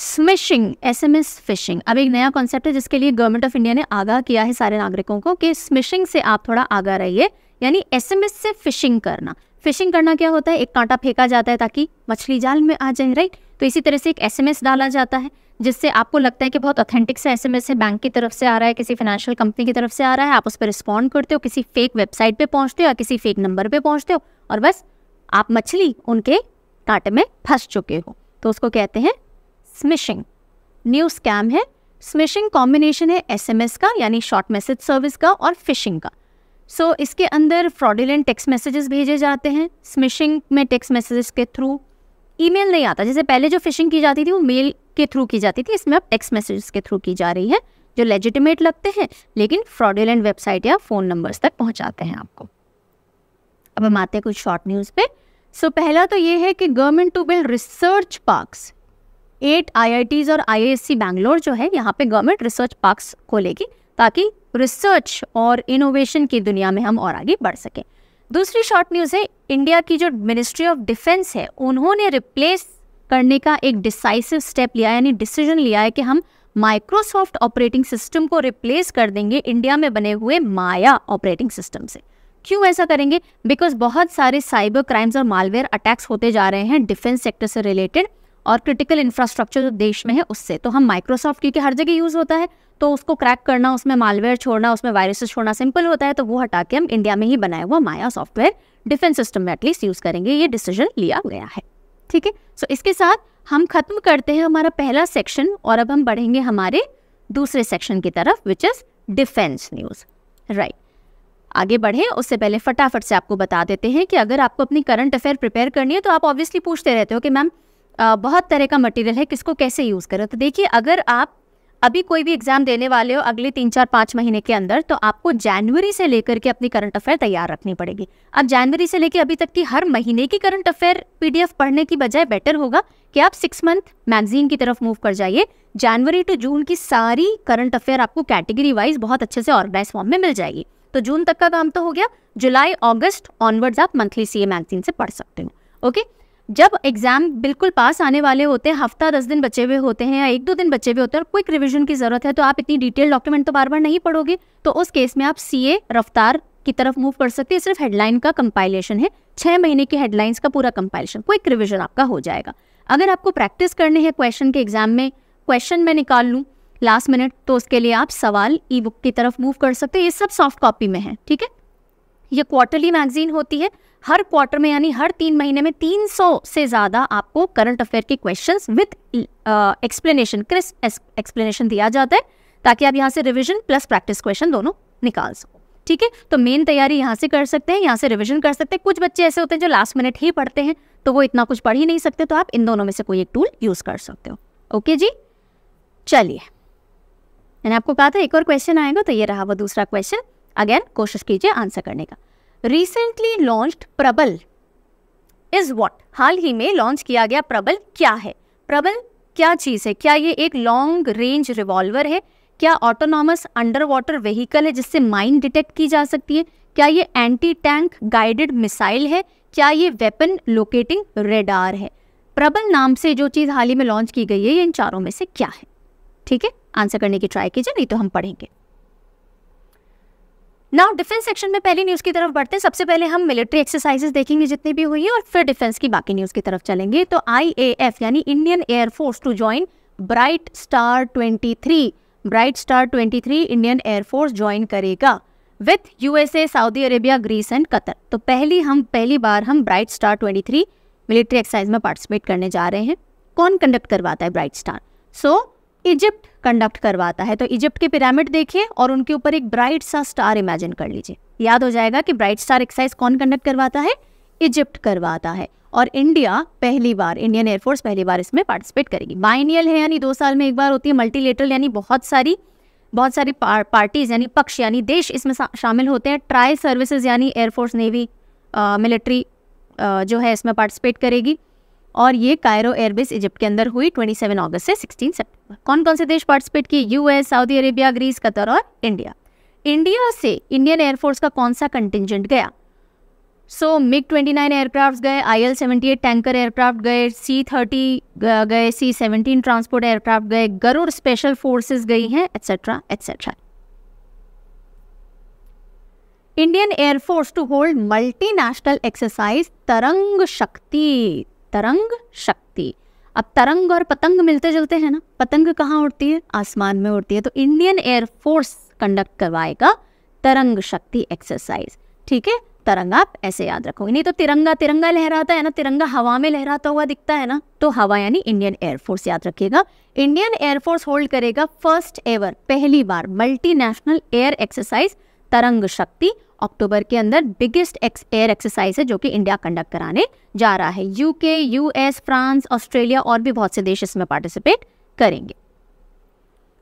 smishing S M S phishing अब एक नया कॉन्सेप्ट है जिसके लिए गवर्नमेंट ऑफ इंडिया ने आगाह किया है सारे नागरिकों को कि स्मिशिंग से आप थोड़ा आगाह रहिए यानी एस एम एस से फिशिंग करना फिशिंग करना क्या होता है एक कांटा फेंका जाता है ताकि मछली जाल में आ जाए राइट तो इसी तरह से एक एस डाला जाता है जिससे आपको लगता है कि बहुत ऑथेंटिक सा एस है बैंक की तरफ से आ रहा है किसी फाइनेंशियल कंपनी की तरफ से आ रहा है आप उस पर रिस्पॉन्ड करते हो किसी फेक वेबसाइट पे पहुंचते हो या किसी फेक नंबर पे पहुंचते हो और बस आप मछली उनके कांटे में फंस चुके हो तो उसको कहते हैं स्मिशिंग न्यू स्कैम है स्मिशिंग कॉम्बिनेशन है एसएमएस का यानी शॉर्ट मैसेज सर्विस का और फिशिंग का सो so, इसके अंदर फ्रॉडिलेंट टेक्स्ट मैसेजेस भेजे जाते हैं स्मिशिंग में टेक्स्ट मैसेजेस के थ्रू ईमेल नहीं आता जैसे पहले जो फिशिंग की जाती थी वो मेल के थ्रू की जाती थी इसमें अब टेक्स्ट मैसेजेस के थ्रू की जा रही है जो लेजिटिमेट लगते हैं लेकिन फ्रॉडिलेंट वेबसाइट या फ़ोन नंबर्स तक पहुंचाते हैं आपको अब हम आते हैं कुछ शॉर्ट न्यूज़ पे सो so, पहला तो ये है कि government to build research parks at IITs और आईआईएससी बैंगलोर जो है यहाँ पे गवर्नमेंट रिसर्च पार्क्स खोलेगी ताकि रिसर्च और इनोवेशन की दुनिया में हम और आगे बढ़ सकें दूसरी शॉर्ट न्यूज़ है इंडिया की जो मिनिस्ट्री ऑफ डिफेंस है उन्होंने रिप्लेस करने का एक डिसाइसिव स्टेप लिया यानी डिसीजन लिया है कि हम माइक्रोसॉफ्ट ऑपरेटिंग सिस्टम को रिप्लेस कर देंगे इंडिया में बने हुए माया ऑपरेटिंग सिस्टम से क्यों ऐसा करेंगे बिकॉज बहुत सारे साइबर क्राइम्स और मालवेयर अटैक्स होते जा रहे हैं डिफेंस सेक्टर से रिलेटेड और क्रिटिकल इंफ्रास्ट्रक्चर जो देश में है उससे तो हम माइक्रोसॉफ्ट क्योंकि हर जगह यूज़ होता है तो उसको क्रैक करना उसमें मालवेयर छोड़ना उसमें वायरसेस छोड़ना सिंपल होता है तो वो हटा के हम इंडिया में ही बनाया हुआ माया सॉफ्टवेयर डिफेंस सिस्टम में एटलीस्ट यूज़ करेंगे ये डिसीजन लिया गया है ठीक है सो इसके साथ हम खत्म करते हैं हमारा पहला सेक्शन और अब हम बढ़ेंगे हमारे दूसरे सेक्शन की तरफ which is defence news right आगे बढ़ें उससे पहले फटाफट से आपको बता देते हैं कि अगर आपको अपनी करंट अफेयर प्रिपेयर करनी है तो आप ऑब्वियसली पूछते रहते हो कि मैम बहुत तरह का मटेरियल है किसको कैसे यूज़ करें तो देखिए अगर आप अभी कोई भी एग्ज़ाम देने वाले हो अगले तीन चार पाँच महीने के अंदर तो आपको जनवरी से लेकर के अपनी करंट अफेयर तैयार रखनी पड़ेगी अब जनवरी से लेकर अभी तक की हर महीने की करंट अफेयर पीडीएफ पढ़ने की बजाय बेटर होगा कि आप सिक्स मंथ मैगजीन की तरफ मूव कर जाइए जनवरी टू जून की सारी करंट अफेयर आपको कैटेगरी वाइज बहुत अच्छे से ऑर्गेनाइज फॉर्म में मिल जाएगी तो जून तक का काम तो हो गया जुलाई अगस्त ऑनवर्ड्स आप मंथली सी मैगजीन से पढ़ सकते हो ओके जब एग्ज़ाम बिल्कुल पास आने वाले होते हैं हफ्ता दस दिन बचे हुए होते हैं या एक दो दिन बचे हुए होते हैं और क्विक रिविजन की ज़रूरत है तो आप इतनी डिटेल डॉक्यूमेंट तो बार बार नहीं पढ़ोगे तो उस केस में आप सी रफ्तार की तरफ मूव कर सकते हैं सिर्फ हेडलाइन का कंपाइलेशन है छह महीने की हेडलाइंस का पूरा कंपाइलेशन क्विक रिविजन आपका हो जाएगा अगर आपको प्रैक्टिस करने हैं क्वेश्चन के एग्ज़ाम में क्वेश्चन में निकाल लूँ लास्ट मिनट तो उसके लिए आप सवाल ई बुक की तरफ मूव कर सकते हैं ये सब सॉफ्ट कॉपी में है ठीक है ये क्वार्टरली मैगजीन होती है हर क्वार्टर में यानी हर तीन महीने में 300 से ज़्यादा आपको करंट अफेयर के question with explanation crisp explanation दिया जाता है ताकि आप यहाँ से रिविजन प्लस प्रैक्टिस क्वेश्चन दोनों निकाल सको ठीक है तो मेन तैयारी यहाँ से कर सकते हैं यहाँ से रिविजन कर सकते हैं कुछ बच्चे ऐसे होते हैं जो लास्ट मिनट ही पढ़ते हैं तो वो इतना कुछ पढ़ ही नहीं सकते तो आप इन दोनों में से कोई एक टूल यूज़ कर सकते हो ओके जी चलिए मैंने आपको कहा था एक और क्वेश्चन आएगा तो ये रहा वो दूसरा क्वेश्चन अगेन कोशिश कीजिए आंसर करने का recently launch Prabal is what हाल ही में लॉन्च किया गया प्रबल क्या है प्रबल क्या चीज़ है क्या ये एक लॉन्ग रेंज रिवॉल्वर है क्या ऑटोनॉमस अंडर वाटर व्हीकल है जिससे माइन डिटेक्ट की जा सकती है क्या ये एंटी टैंक गाइडेड मिसाइल है क्या ये वेपन लोकेटिंग रेडार है प्रबल नाम से जो चीज़ हाल ही में लॉन्च की गई है ये इन चारों में से क्या है ठीक है आंसर करने की ट्राई कीजिए नहीं तो हम पढ़ेंगे नाउ डिफेंस सेक्शन में पहली न्यूज़ की तरफ बढ़ते सबसे पहले हम मिलिट्री एक्सरसाइजेस देखेंगे जितनी भी हुई है और फिर डिफेंस की बाकी न्यूज़ की तरफ चलेंगे तो आईएएफ यानी Indian air force to join Bright Star 23 Bright Star 23 Indian air force join करेगा with USA Saudi Arabia Greece and Qatar तो पहली हम पहली बार हम Bright Star twenty military exercise में पार्टिसिपेट करने जा रहे हैं कौन कंडक्ट करवाता है Bright Star so Egypt conduct करवाता है तो इजिप्ट के पिरामिड देखिए और उनके ऊपर एक ब्राइट सा स्टार इमेजिन कर लीजिए याद हो जाएगा कि ब्राइट स्टार एक्सरसाइज कौन कंडक्ट करवाता है इजिप्ट करवाता है और इंडिया पहली बार इंडियन एयरफोर्स पहली बार इसमें पार्टिसिपेट करेगी बाइनियल है यानी दो साल में एक बार होती है मल्टीलेटरल यानी बहुत सारी बहुत सारी पार, पार्टीज यानी पक्ष यानी देश इसमें शामिल होते हैं ट्राई सर्विसेज यानी एयरफोर्स नेवी मिलिट्री जो है इसमें पार्टिसिपेट करेगी और ये कायरो एयरबेस इजिप्ट के अंदर हुई 27 अगस्त से 16 सितंबर कौन कौन से देश पार्टिसिपेट किए US Saudi Arabia Greece Qatar और इंडिया इंडिया से इंडियन एयरफोर्स का कौन सा कंटिजेंट गया सो मिग 29 एयरक्राफ्ट गए I L seventy tanker aircraft गए सी थर्टी गए सी सेवनटीन ट्रांसपोर्ट एयरक्राफ्ट गए गरुड़ स्पेशल फोर्सेस गई हैं etcetera etcetera Indian air force to hold multinational exercise Tarang Shakti तरंग शक्ति अब तरंग और पतंग मिलते जुलते हैं ना पतंग कहाँ उड़ती है आसमान में उड़ती है तो इंडियन फोर्स कंडक्ट करवाएगा तरंग शक्ति एक्सरसाइज ठीक है तरंग आप ऐसे याद रखोगे नहीं तो तिरंगा तिरंगा लहराता है ना तिरंगा हवा में लहराता हुआ दिखता है ना तो हवा यानी इंडियन एयरफोर्स याद रखिएगा इंडियन एयरफोर्स होल्ड करेगा फर्स्ट एवर पहली बार मल्टीनेशनल एयर एक्सरसाइज तरंग शक्ति अक्टूबर के अंदर बिगेस्ट एयर एक्सरसाइज है जो कि इंडिया कंडक्ट कराने जा रहा है यूके यूएस फ्रांस ऑस्ट्रेलिया और भी बहुत से देश इसमें पार्टिसिपेट करेंगे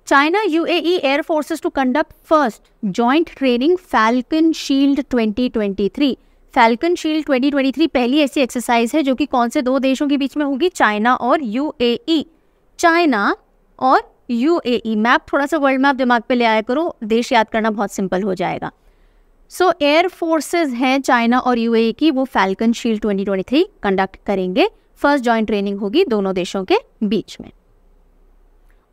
China UAE air forces to conduct first joint training Falcon Shield 2023. Falcon Shield 2023 पहली ऐसी एक्सरसाइज है जो कि कौन से दो देशों के बीच में होगी चाइना और यूएई चाइना e। और यूएई मैप e। थोड़ा सा वर्ल्ड मैप दिमाग पे ले आया करो देश याद करना बहुत सिंपल हो जाएगा सो एयर फोर्सेज हैं चाइना और यूएई e की वो फैल्कन शील्ड 2023 कंडक्ट करेंगे फर्स्ट जॉइंट ट्रेनिंग होगी दोनों देशों के बीच में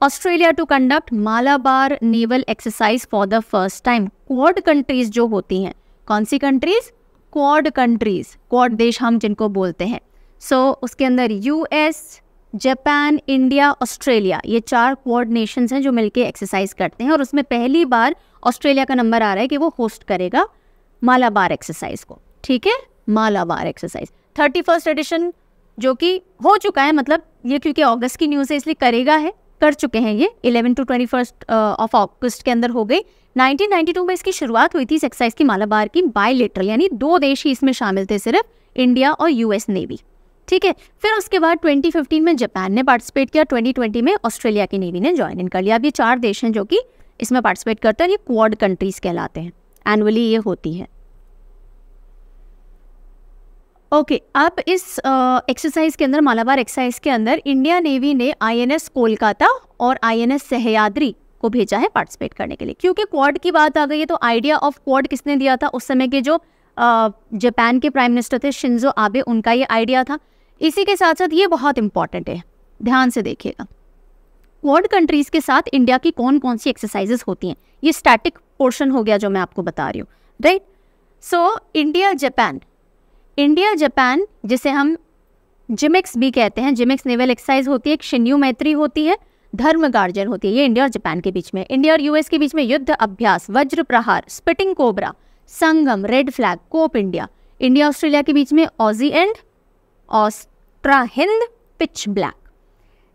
Australia to conduct Malabar naval exercise for the first time Quad countries जो होती हैं कौन सी कंट्रीज क्वाड कंट्रीज क्वाड देश हम जिनको बोलते हैं सो so, उसके अंदर यूएस जापान इंडिया ऑस्ट्रेलिया ये चार क्वाड नेशंस हैं जो मिलके एक्सरसाइज करते हैं और उसमें पहली बार ऑस्ट्रेलिया का नंबर आ रहा है कि वो होस्ट करेगा मालाबार एक्सरसाइज को ठीक है Malabar exercise thirty first edition जो कि हो चुका है मतलब ये क्योंकि अगस्त की न्यूज़ है इसलिए करेगा है कर चुके हैं ये eleven to first of August के अंदर हो गई 1992 में इसकी शुरुआत हुई थी इस एक्सरसाइज की मालाबार की बायलेटरल यानी दो देश ही इसमें शामिल थे सिर्फ इंडिया और यूएस नेवी ठीक है फिर उसके बाद 2015 में जापान ने पार्टिसिपेट किया 2020 में ऑस्ट्रेलिया की नेवी ने ज्वाइन इन कर लिया अब ये चार देश हैं जो कि इसमें पार्टिसिपेट करते हैं ये क्वाड कंट्रीज़ कहलाते हैं एनुअली ये होती है ओके okay, अब इस एक्सरसाइज के अंदर मालाबार एक्सरसाइज के अंदर इंडिया नेवी ने आईएनएस कोलकाता और आईएनएस सहयाद्री को भेजा है पार्टिसिपेट करने के लिए क्योंकि क्वाड की बात आ गई है तो आइडिया ऑफ क्वाड किसने दिया था उस समय के जो जापान के प्राइम मिनिस्टर थे शिंजो आबे उनका ये आइडिया था इसी के साथ साथ ये बहुत इंपॉर्टेंट है ध्यान से देखिएगा क्वाड कंट्रीज़ के साथ इंडिया की कौन कौन सी एक्सरसाइजेस होती हैं ये स्टैटिक पोर्शन हो गया जो मैं आपको बता रही हूँ right so India Japan India Japan जिसे हम जिमिक्स भी कहते हैं जिमिक्स नेवल एक्सरसाइज होती है एक शिन्यू मैत्री होती है धर्म गार्जन होती है ये इंडिया और जापान के बीच में इंडिया और यूएस के बीच में युद्ध Abhyas Vajra Prahar spitting cobra Sangam red flag cope India India Australia के बीच में Aussie and AustraHind pitch black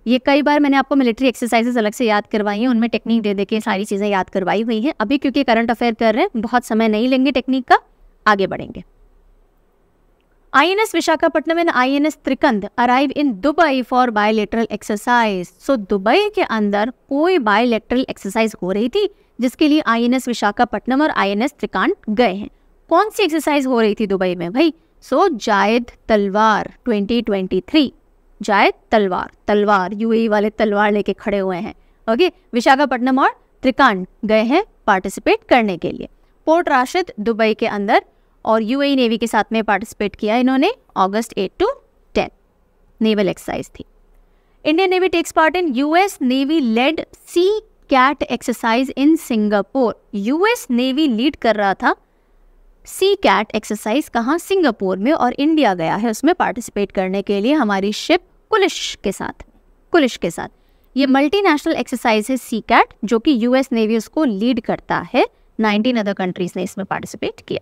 ये कई बार मैंने आपको मिलिट्री एक्सरसाइजेज अलग से याद करवाई हैं उनमें टेक्निक दे दे के सारी चीज़ें याद करवाई हुई हैं अभी क्योंकि करंट अफेयर कर रहे हैं बहुत समय नहीं लेंगे टेक्निक का आगे बढ़ेंगे INS Visakhapatnam and INS Trikand arrive in Dubai for bilateral exercise so Dubai के अंदर कोई बायोलेटरल एक्सरसाइज हो रही थी जिसके लिए एस विशाखापट्टनम और एस त्रिकांड गए हैं कौन सी एक्सरसाइज हो रही थी दुबई में भाई सो so, जायद तलवार 2023 जाए तलवार तलवार यूएई e वाले तलवार लेके खड़े हुए हैं ओके विशाखापट्टनम और त्रिकांड गए हैं पार्टिसिपेट करने के लिए पोर्ट राशिद दुबई के अंदर और यूएई नेवी e के साथ में पार्टिसिपेट किया इन्होंने अगस्त 8 टू 10 नेवल एक्सरसाइज थी Indian navy takes part in US navy led Sea Cat exercise in Singapore US navy lead कर रहा था सी कैट एक्सरसाइज कहाँ सिंगापुर में और इंडिया गया है उसमें पार्टिसिपेट करने के लिए हमारी शिप कुलिश के साथ कुलिश के साथ ये मल्टीनेशनल एक्सरसाइज है सी कैट जो कि यूएस नेवी उसको लीड करता है 19 अदर कंट्रीज ने इसमें पार्टिसिपेट किया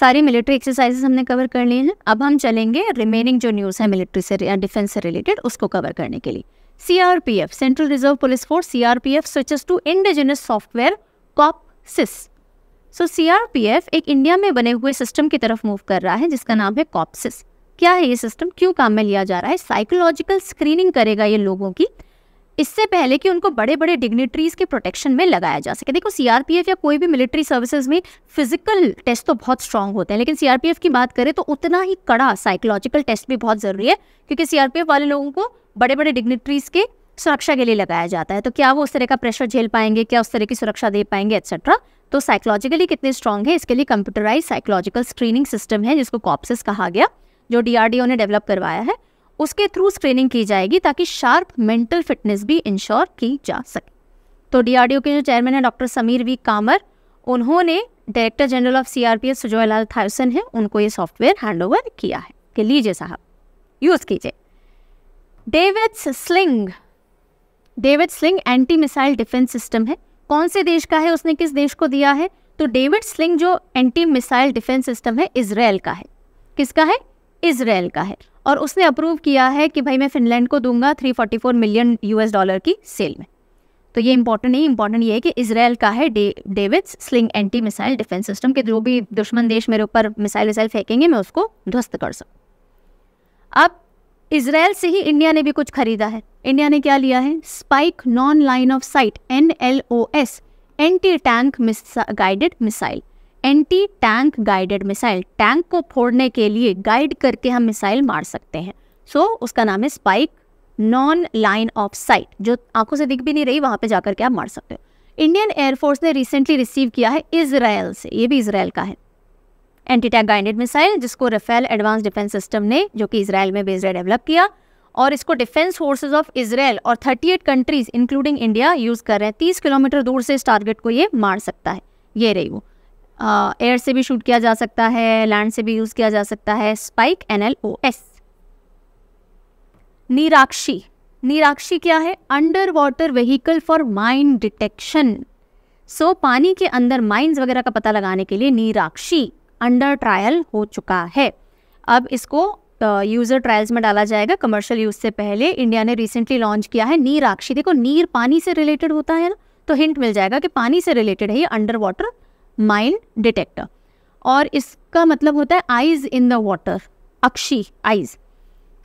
सारी मिलिट्री एक्सरसाइजेस हमने कवर कर लिए हैं अब हम चलेंगे रिमेनिंग जो न्यूज़ है मिलिट्री से या डिफेंस से रिलेटेड उसको कवर करने के लिए CRPF central reserve police force CRPF switches to indigenous software CopSys so CRPF एक इंडिया में बने हुए सिस्टम की तरफ मूव कर रहा है जिसका नाम है कॉपसिस क्या है ये सिस्टम क्यों काम में लिया जा रहा है साइकोलॉजिकल स्क्रीनिंग करेगा ये लोगों की इससे पहले कि उनको बड़े बड़े डिग्नेटरीज के प्रोटेक्शन में लगाया जा सके देखो सीआरपीएफ या कोई भी मिलिट्री सर्विसेज में फिजिकल टेस्ट तो बहुत स्ट्रांग होते हैं लेकिन सीआरपीएफ की बात करें तो उतना ही कड़ा साइकोलॉजिकल टेस्ट भी बहुत ज़रूरी है क्योंकि सीआरपीएफ वाले लोगों को बड़े बड़े डिग्नेटरीज के सुरक्षा के लिए लगाया जाता है तो क्या वो उस तरह का प्रेशर झेल पाएंगे क्या उस तरह की सुरक्षा दे पाएंगे एक्सेट्रा तो साइकोलॉजिकली कितने स्ट्रांग है इसके लिए कंप्यूटराइज साइकोलॉजिकल स्क्रीनिंग सिस्टम है जिसको कॉप्सिस कहा गया जो डीआरडीओ ने डेवलप करवाया है उसके थ्रू स्क्रीनिंग की जाएगी ताकि शार्प मेंटल फिटनेस भी इंश्योर की जा सके तो डीआरडीओ के जो चेयरमैन हैं डॉक्टर समीर वी कामर उन्होंने director general of CRPF Sujoylal Thaosen है उनको ये सॉफ्टवेयर हैंडओवर किया है कि लीजिए साहब यूज़ कीजिए David's sling David sling anti missile defence system है कौन से देश का है उसने किस देश को दिया है तो डेविड स्लिंग जो एंटी मिसाइल डिफेंस सिस्टम है इसराइल का है किसका है इसराइल का है और उसने अप्रूव किया है कि भाई मैं फिनलैंड को दूंगा 344 मिलियन यूएस डॉलर की सेल में तो ये इंपॉर्टेंट नहीं इंपॉर्टेंट ये है कि इसराइल का है डे, David's sling anti missile defence system के जो भी दुश्मन देश मेरे ऊपर मिसाइल विसाइल फेंकेंगे मैं उसको ध्वस्त कर सकूँ अब इसराइल से ही इंडिया ने भी कुछ खरीदा है इंडिया ने क्या लिया है spike non line of sight N L O S anti tank guided missile anti tank guided missile tank को फोड़ने के लिए गाइड करके हम मिसाइल मार सकते हैं सो so, उसका नाम है spike non line of sight जो आंखों से दिख भी नहीं रही वहां पे जाकर के आप मार सकते हो इंडियन एयरफोर्स ने रिसेंटली रिसीव किया है इसराइल से ये भी इसराइल का है एंटी टैंक गाइडेड मिसाइल जिसको रफेल एडवांस डिफेंस सिस्टम ने जो कि इसराइल में बेस्ड डेवलप किया और इसको डिफेंस फोर्सेज ऑफ इसराइल और 38 कंट्रीज इंक्लूडिंग इंडिया यूज़ कर रहे हैं 30 किलोमीटर दूर से इस टारगेट को ये मार सकता है ये रही वो एयर से भी शूट किया जा सकता है लैंड से भी यूज़ किया जा सकता है spike N L O S Neerakshi Neerakshi क्या है under water vehicle for mine detection so पानी के अंदर माइंस वगैरह का पता लगाने के लिए नीराक्षी अंडर ट्रायल हो चुका है अब इसको यूज़र ट्रायल्स में डाला जाएगा कमर्शियल यूज़ से पहले इंडिया ने रिसेंटली लॉन्च किया है नीराक्षी देखो नीर पानी से रिलेटेड होता है ना तो हिंट मिल जाएगा कि पानी से रिलेटेड है ये अंडर वाटर माइंड डिटेक्टर और इसका मतलब होता है आइज इन द वॉटर अक्षी eyes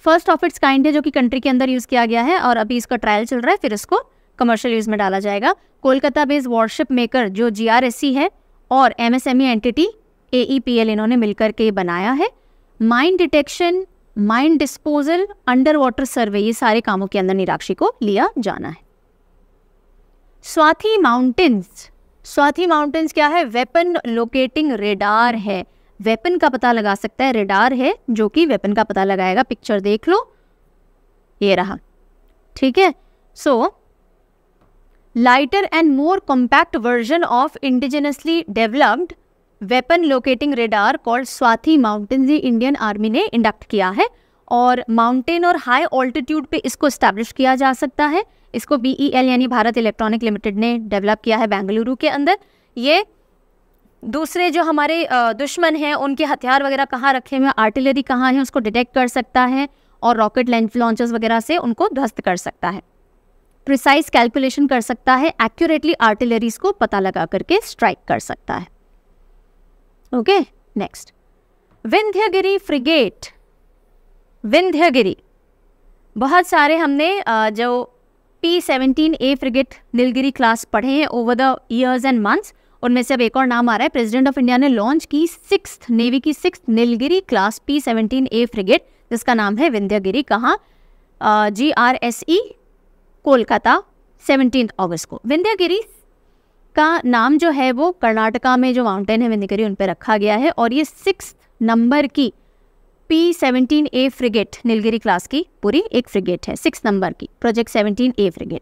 first of its kind है जो कि कंट्री के अंदर यूज़ किया गया है और अभी इसका ट्रायल चल रहा है फिर इसको कमर्शियल यूज़ में डाला जाएगा कोलकाता बेस्ड वॉरशिप मेकर जो जी है और M S M E entity A E P L इन्होंने मिलकर के बनाया है mine detection mine disposal under water survey ये सारे कामों के अंदर निराक्षी को लिया जाना है स्वाथी माउंटेन्स स्वाथी माउंटेन्स क्या है वेपन लोकेटिंग रेडार है वेपन का पता लगा सकता है रेडार है जो कि वेपन का पता लगाएगा पिक्चर देख लो ये रहा ठीक है so lighter and more compact version of indigenously developed weapon locating radar called Swathi mountains Indian army ने इंडक्ट किया है और माउंटेन और हाई ऑल्टीट्यूड पे इसको इस्टेब्लिश किया जा सकता है इसको बी e यानी भारत इलेक्ट्रॉनिक लिमिटेड ने डेवलप किया है बेंगलुरु के अंदर ये दूसरे जो हमारे दुश्मन हैं उनके हथियार वगैरह कहाँ रखे हुए हैं आर्टिलरी कहाँ है उसको डिटेक्ट कर सकता है और रॉकेट लैंड लॉन्चर्स वगैरह से उनको ध्वस्त कर सकता है प्रिसाइज कैलकुलेशन कर सकता है एक्यूरेटली आर्टिलरीज को पता लगा करके स्ट्राइक कर सकता है okay next Vindhyagiri frigate Vindhyagiri बहुत सारे हमने जो P seventeen A frigate Nilgiri class पढ़े हैं over the years and months उनमें से अब एक और नाम आ रहा है प्रेसिडेंट ऑफ इंडिया ने लॉन्च की सिक्स नेवी की six Nilgiri class P seventeen A frigate जिसका नाम है विंध्यगिरी कहाँ G R S E Kolkata seventeen अगस्त को विंध्यगिरी का नाम जो है वो कर्नाटका में जो माउंटेन है विंध्यगिरी उन पर रखा गया है और ये सिक्स नंबर की P seventeen A frigate Nilgiri class की पूरी एक फ्रिगेट है सिक्स नंबर की प्रोजेक्ट सेवनटीन ए फ्रिगेट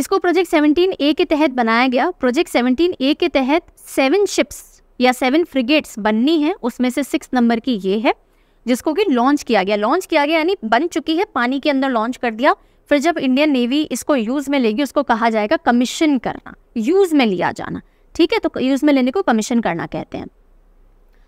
इसको प्रोजेक्ट सेवनटीन ए के तहत बनाया गया प्रोजेक्ट सेवनटीन ए के तहत सेवन शिप्स या सेवन फ्रिगेट्स बननी है उसमें से सिक्स नंबर की ये है जिसको कि लॉन्च किया गया लॉन्च किया गया यानी बन चुकी है पानी के अंदर लॉन्च कर दिया फिर जब इंडियन नेवी इसको यूज़ में लेगी उसको कहा जाएगा कमीशन करना यूज़ में लिया जाना ठीक है तो यूज़ में लेने को कमीशन करना कहते हैं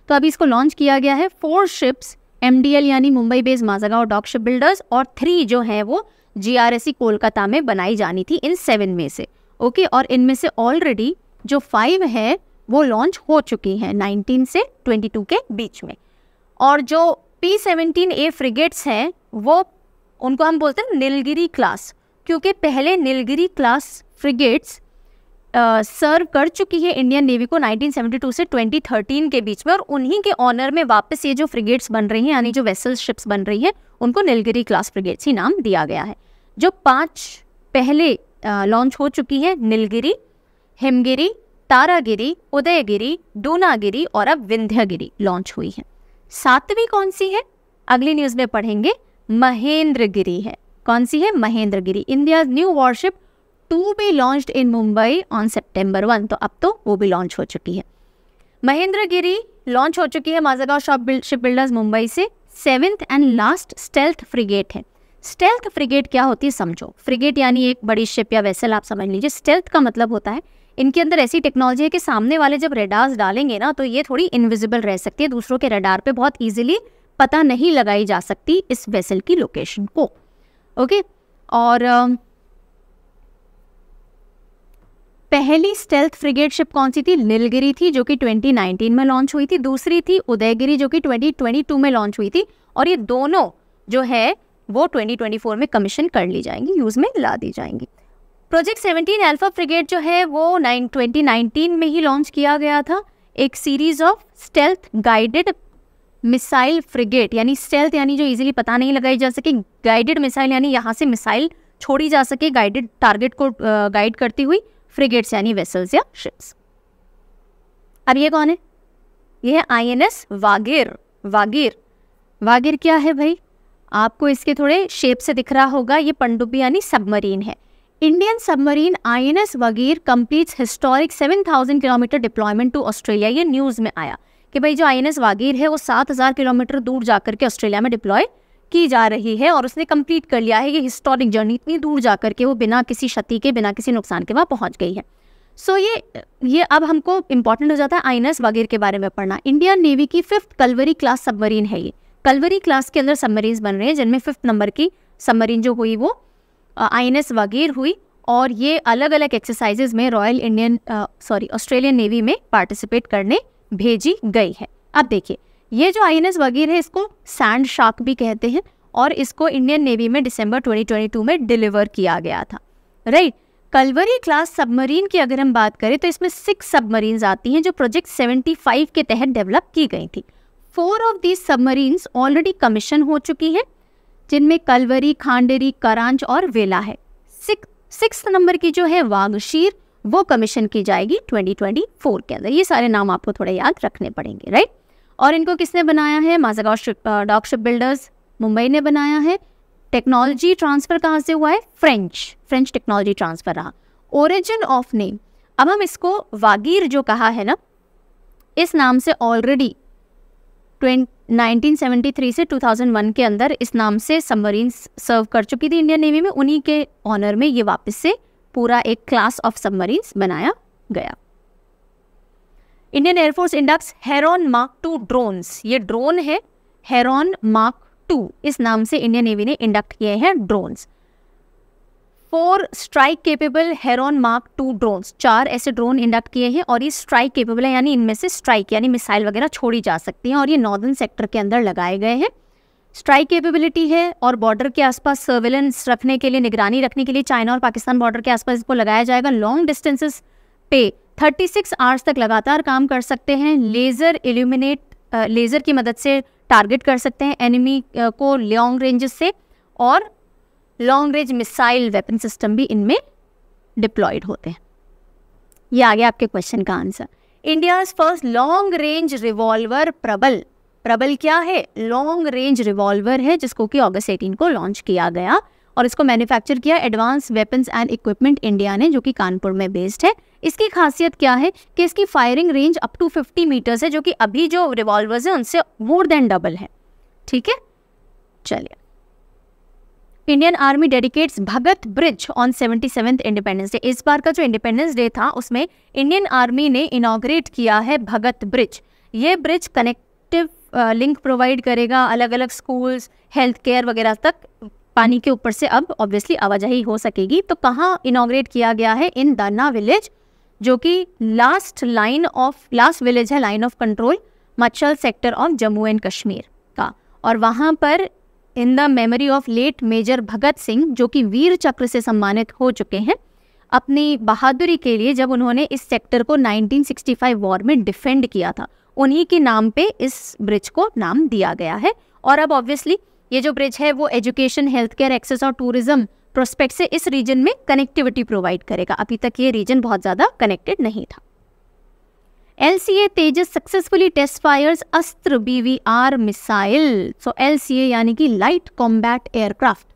तो अभी इसको लॉन्च किया गया है फोर शिप्स एम यानी Mumbai based Mazagon dock builders और थ्री जो है वो जी e कोलकाता में बनाई जानी थी इन सेवन में से ओके और इनमें से ऑलरेडी जो फाइव है वो लॉन्च हो चुकी हैं 19 से 22 के बीच में और जो पी सेवनटीन ए फ्रिगेट्स हैं वो उनको हम बोलते हैं नीलगिरी क्लास क्योंकि पहले नीलगिरी क्लास फ्रिगेट्स सर्व कर चुकी है इंडियन नेवी को 1972 से 2013 के बीच में और उन्हीं के ऑनर में वापस ये जो फ्रिगेट्स बन रही हैं यानी जो वेसल शिप्स बन रही हैं उनको नीलगिरी क्लास फ्रिगेट्स ही नाम दिया गया है जो पांच पहले लॉन्च हो चुकी है नीलगिरी हिमगिरी तारागिरी उदयगिरी डूनागिरी और अब विंध्यागिरी लॉन्च हुई है सातवीं कौन सी है अगली न्यूज़ में पढ़ेंगे महेंद्रगिरी है कौन सी है Mahendragiri India new warship to be launch in Mumbai on September one तो अब तो वो भी लॉन्च हो चुकी है महेंद्र गिरी लॉन्च हो चुकी है Mazagon shop ship builders Mumbai से seventh and last stealth frigate है स्टेल्थ फ्रिगेट क्या होती है समझो फ्रिगेट यानी एक बड़ी शिप या वेसल आप समझ लीजिए स्टेल्थ का मतलब होता है इनके अंदर ऐसी टेक्नोलॉजी है कि सामने वाले जब रेडार्स डालेंगे ना तो ये थोड़ी इनविजिबल रह सकती है दूसरों के रेडार पे बहुत ईजिली पता नहीं लगाई जा सकती इस वेसल की लोकेशन को ओके और um, पहली स्टेल्थ फ्रिगेट शिप कौन सी थी नीलगिरी थी जो कि 2019 में लॉन्च हुई थी दूसरी थी उदयगिरी जो कि 2022 में लॉन्च हुई थी और ये दोनों जो है वो 2024 में कमीशन कर ली जाएंगी यूज़ में ला दी जाएंगी प्रोजेक्ट 17 अल्फा फ्रिगेट जो है वो नाइन ट्वेंटी में ही लॉन्च किया गया था एक series of stealth guided missile frigate यानी स्टेल्थ यानी जो इजीली पता नहीं लगाई जा सके गाइडेड मिसाइल यानी यहाँ से मिसाइल छोड़ी जा सके गाइडेड टारगेट को गाइड करती हुई फ्रिगेट्स यानी वेसल्स या शिप्स अब ये कौन है ये है आई एन एस वागिर वागिर वागिर क्या है भाई आपको इसके थोड़े शेप से दिख रहा होगा ये पंडुबी यानी सबमरीन है Indian submarine I N S Vagir completes historic 7000 kilometre deployment to Australia ये न्यूज़ में आया कि भाई जो आई एन एस वागीर है वो 7000 किलोमीटर दूर जाकर के ऑस्ट्रेलिया में डिप्लॉय की जा रही है और उसने कंप्लीट कर लिया है ये हिस्टोरिक जर्नी इतनी दूर जा करके वो बिना किसी क्षति के बिना किसी नुकसान के वहाँ पहुँच गई है सो ये ये अब हमको इम्पॉर्टेंट हो जाता है आइनस वगैरह के बारे में पढ़ना इंडियन नेवी की फिफ्थ कलवरी क्लास सबमरीन है ये कलवरी क्लास के अंदर सबमरीन बन रहे हैं जिनमें फिफ्थ नंबर की सबमरीन जो हुई वो आई एन एस वगैरह हुई और ये अलग अलग एक्सरसाइजेज में royal Indian sorry Australian navy में पार्टिसिपेट करने भेजी गई है अब देखिए ये जो आई एन है इसको सैंड शार्क भी कहते हैं और इसको इंडियन नेवी में दिसंबर 2022 में डिलीवर किया गया था राइट कलवरी क्लास सबमरीन की अगर हम बात करें तो इसमें सिक्स सबमरीन आती हैं जो प्रोजेक्ट 75 के तहत डेवलप की गई थी four of these submarine already commission हो चुकी हैं जिनमें कलवरी खांडेरी करांच और वेला है सिक्स नंबर की जो है वागशीर वो कमीशन की जाएगी 2024 के अंदर ये सारे नाम आपको थोड़े याद रखने पड़ेंगे राइट और इनको किसने बनाया है Mazagon dock ship builders Mumbai ने बनाया है टेक्नोलॉजी ट्रांसफ़र कहाँ से हुआ है फ्रेंच फ्रेंच टेक्नोलॉजी ट्रांसफ़र रहा ओरिजिन ऑफ नेम अब हम इसको वागीर जो कहा है ना इस नाम से ऑलरेडी 1973 से 2001 के अंदर इस नाम से सबमरीन सर्व कर चुकी थी इंडियन नेवी में उन्हीं के ऑनर में ये वापस से पूरा एक क्लास ऑफ सबमरीन्स बनाया गया Indian air force inducts Heron mark two drone ये ड्रोन है हेरॉन मार्क टू इस नाम से इंडियन नेवी ने इंडक्ट किए हैं drone four strike capable Heron mark two drone चार ऐसे ड्रोन इंडक्ट किए हैं और ये स्ट्राइक केपेबल है यानी इनमें से स्ट्राइक यानी मिसाइल वगैरह छोड़ी जा सकती हैं और ये नॉर्दर्न सेक्टर के अंदर लगाए गए हैं स्ट्राइक कैपेबिलिटी है और बॉर्डर के आसपास सर्वेलेंस रखने के लिए निगरानी रखने के लिए चाइना और पाकिस्तान बॉर्डर के आसपास इसको लगाया जाएगा लॉन्ग डिस्टेंसेस पे थर्टी सिक्स आवर्स तक लगातार काम कर सकते हैं लेज़र एल्यूमिनेट लेज़र की मदद से टारगेट कर सकते हैं एनिमी को लॉन्ग रेंजेस से और long range missile weapon system भी इनमें डिप्लॉयड होते हैं ये आ गया आपके क्वेश्चन का answer India's first long range revolver Prabal Prabal क्या है लॉन्ग रेंज रिवॉल्वर है जिसको कि अगस्त 18 को लॉन्च किया गया और इसको मैन्युफैक्चर किया advance weapons and equipment India ने जो कि कानपुर में बेस्ड है इसकी खासियत क्या है कि इसकी firing range up to 50 metres है जो कि अभी जो रिवॉल्वर्स है उनसे मोर देन डबल है ठीक है चलिए Indian army dedicates Bhagat bridge on seventy seventh independence day इस बार का जो इंडिपेंडेंस डे था उसमें इंडियन आर्मी ने इनाग्रेट किया है भगत ब्रिज ये ब्रिज कनेक्टिव लिंक प्रोवाइड करेगा अलग अलग स्कूल्स हेल्थ केयर वगैरह तक पानी के ऊपर से अब ऑब्वियसली आवाजाही हो सकेगी तो कहाँ इनाग्रेट किया गया है इन दाना विलेज जो कि last line of last village है line of control Machhal sector of Jammu and Kashmir का और वहाँ पर in the memory of late major Bhagat Singh जो कि वीर चक्र से सम्मानित हो चुके हैं अपनी बहादुरी के लिए जब उन्होंने इस सेक्टर को 1965 वॉर में डिफेंड किया था उन्हीं के नाम पे इस ब्रिज को नाम दिया गया है और अब ऑब्वियसली ये जो ब्रिज है वो एजुकेशन हेल्थ केयर एक्सेस और टूरिज्म प्रोस्पेक्ट से इस रीजन में कनेक्टिविटी प्रोवाइड करेगा अभी तक ये रीजन बहुत ज़्यादा कनेक्टेड नहीं था L C A Tejas successfully test fires Astra B V R missile so L C A यानी कि लाइट कॉम्बैट एयरक्राफ्ट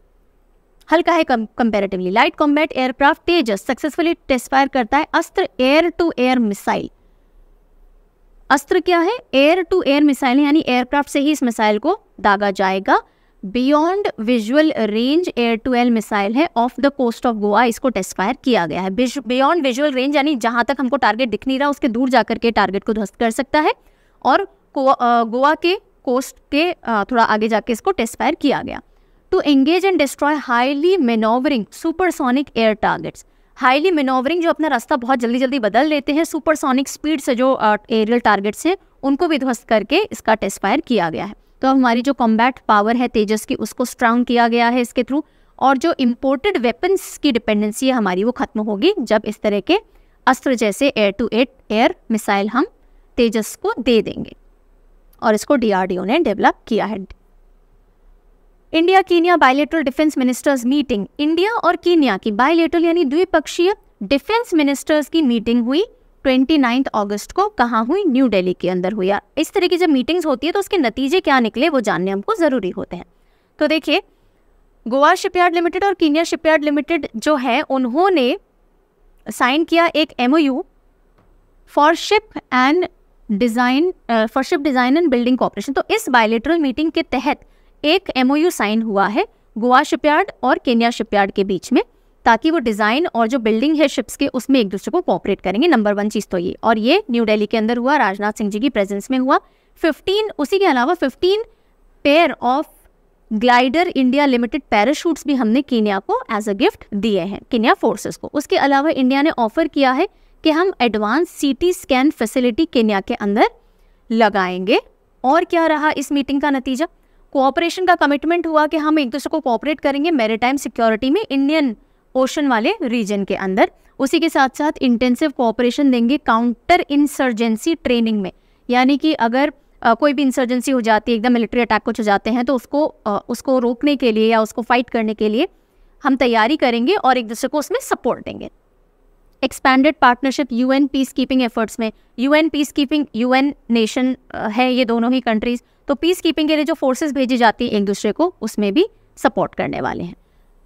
हल्का है comparatively light combat aircraft Tejas successfully test fire करता है अस्त्र air to air missile Astra क्या है एयर टू एयर मिसाइल यानी एयरक्राफ्ट से ही इस मिसाइल को दागा जाएगा beyond visual range air to air missile है off the coast of Goa इसको टेस्ट फायर किया गया है बियॉन्ड विजुअल रेंज यानी जहाँ तक हमको टारगेट दिख नहीं रहा उसके दूर जाकर के टारगेट को ध्वस्त कर सकता है और गोवा के कोस्ट के थोड़ा आगे जाके इसको टेस्ट फायर किया गया to engage and destroy highly manoeuvring supersonic air targets highly manoeuvring जो अपना रास्ता बहुत जल्दी जल्दी बदल लेते हैं सुपरसोनिक स्पीड से जो एरियल टारगेट्स हैं उनको भी ध्वस्त करके इसका टेस्ट फायर किया गया है तो हमारी जो कॉम्बैट पावर है तेजस की उसको स्ट्रांग किया गया है इसके थ्रू और जो इम्पोर्टेड वेपन्स की डिपेंडेंसी है हमारी वो खत्म होगी जब इस तरह के अस्त्र जैसे air to at air missile हम तेजस को दे देंगे और इसको डीआरडीओ ने डेवलप किया है India Kenya bilateral defence ministers meeting India और कीनिया की बायोलेटरल यानी द्विपक्षीय डिफेंस मिनिस्टर्स की मीटिंग हुई 29 अगस्त को कहाँ हुई न्यू दिल्ली के अंदर हुई इस तरह की जब मीटिंग्स होती है तो उसके नतीजे क्या निकले वो जानने हमको ज़रूरी होते हैं तो देखिए गोवा शिपयार्ड लिमिटेड और कीनिया शिपयार्ड लिमिटेड जो है उन्होंने साइन किया एक M for ship and design for ship design and building cooperation तो इस बायोलिटरल मीटिंग के तहत एक एम साइन हुआ है गोवा शिपयार्ड और केन्या शिपयार्ड के बीच में ताकि वो डिज़ाइन और जो बिल्डिंग है शिप्स के उसमें एक दूसरे को कॉपरेट करेंगे नंबर वन चीज़ तो ये और ये न्यू डेली के अंदर हुआ राजनाथ सिंह जी की प्रेजेंस में हुआ फिफ्टीन उसी के अलावा fifteen pair of glider India limited parachutes भी हमने केन्या को एज अ गिफ्ट दिए हैं केन्या फोर्सेस को उसके अलावा इंडिया ने ऑफर किया है कि हम advance CT scan facility Kenya के अंदर लगाएंगे और क्या रहा इस मीटिंग का नतीजा कोऑपरेशन का कमिटमेंट हुआ कि हम एक दूसरे को कोऑपरेट करेंगे मैरिटाइम सिक्योरिटी में इंडियन ओशन वाले रीजन के अंदर उसी के साथ साथ इंटेंसिव कोऑपरेशन देंगे काउंटर इंसर्जेंसी ट्रेनिंग में यानी कि अगर आ, कोई भी इंसर्जेंसी हो जाती है एकदम मिलिट्री अटैक कुछ हो जाते हैं तो उसको आ, उसको रोकने के लिए या उसको फाइट करने के लिए हम तैयारी करेंगे और एक दूसरे को उसमें सपोर्ट देंगे expanded partnership U N peace keeping efforts में U N peace keeping U N nation है ये दोनों ही कंट्रीज तो पीस कीपिंग के लिए जो फोर्सेज भेजी जाती है एक दूसरे को उसमें भी सपोर्ट करने वाले हैं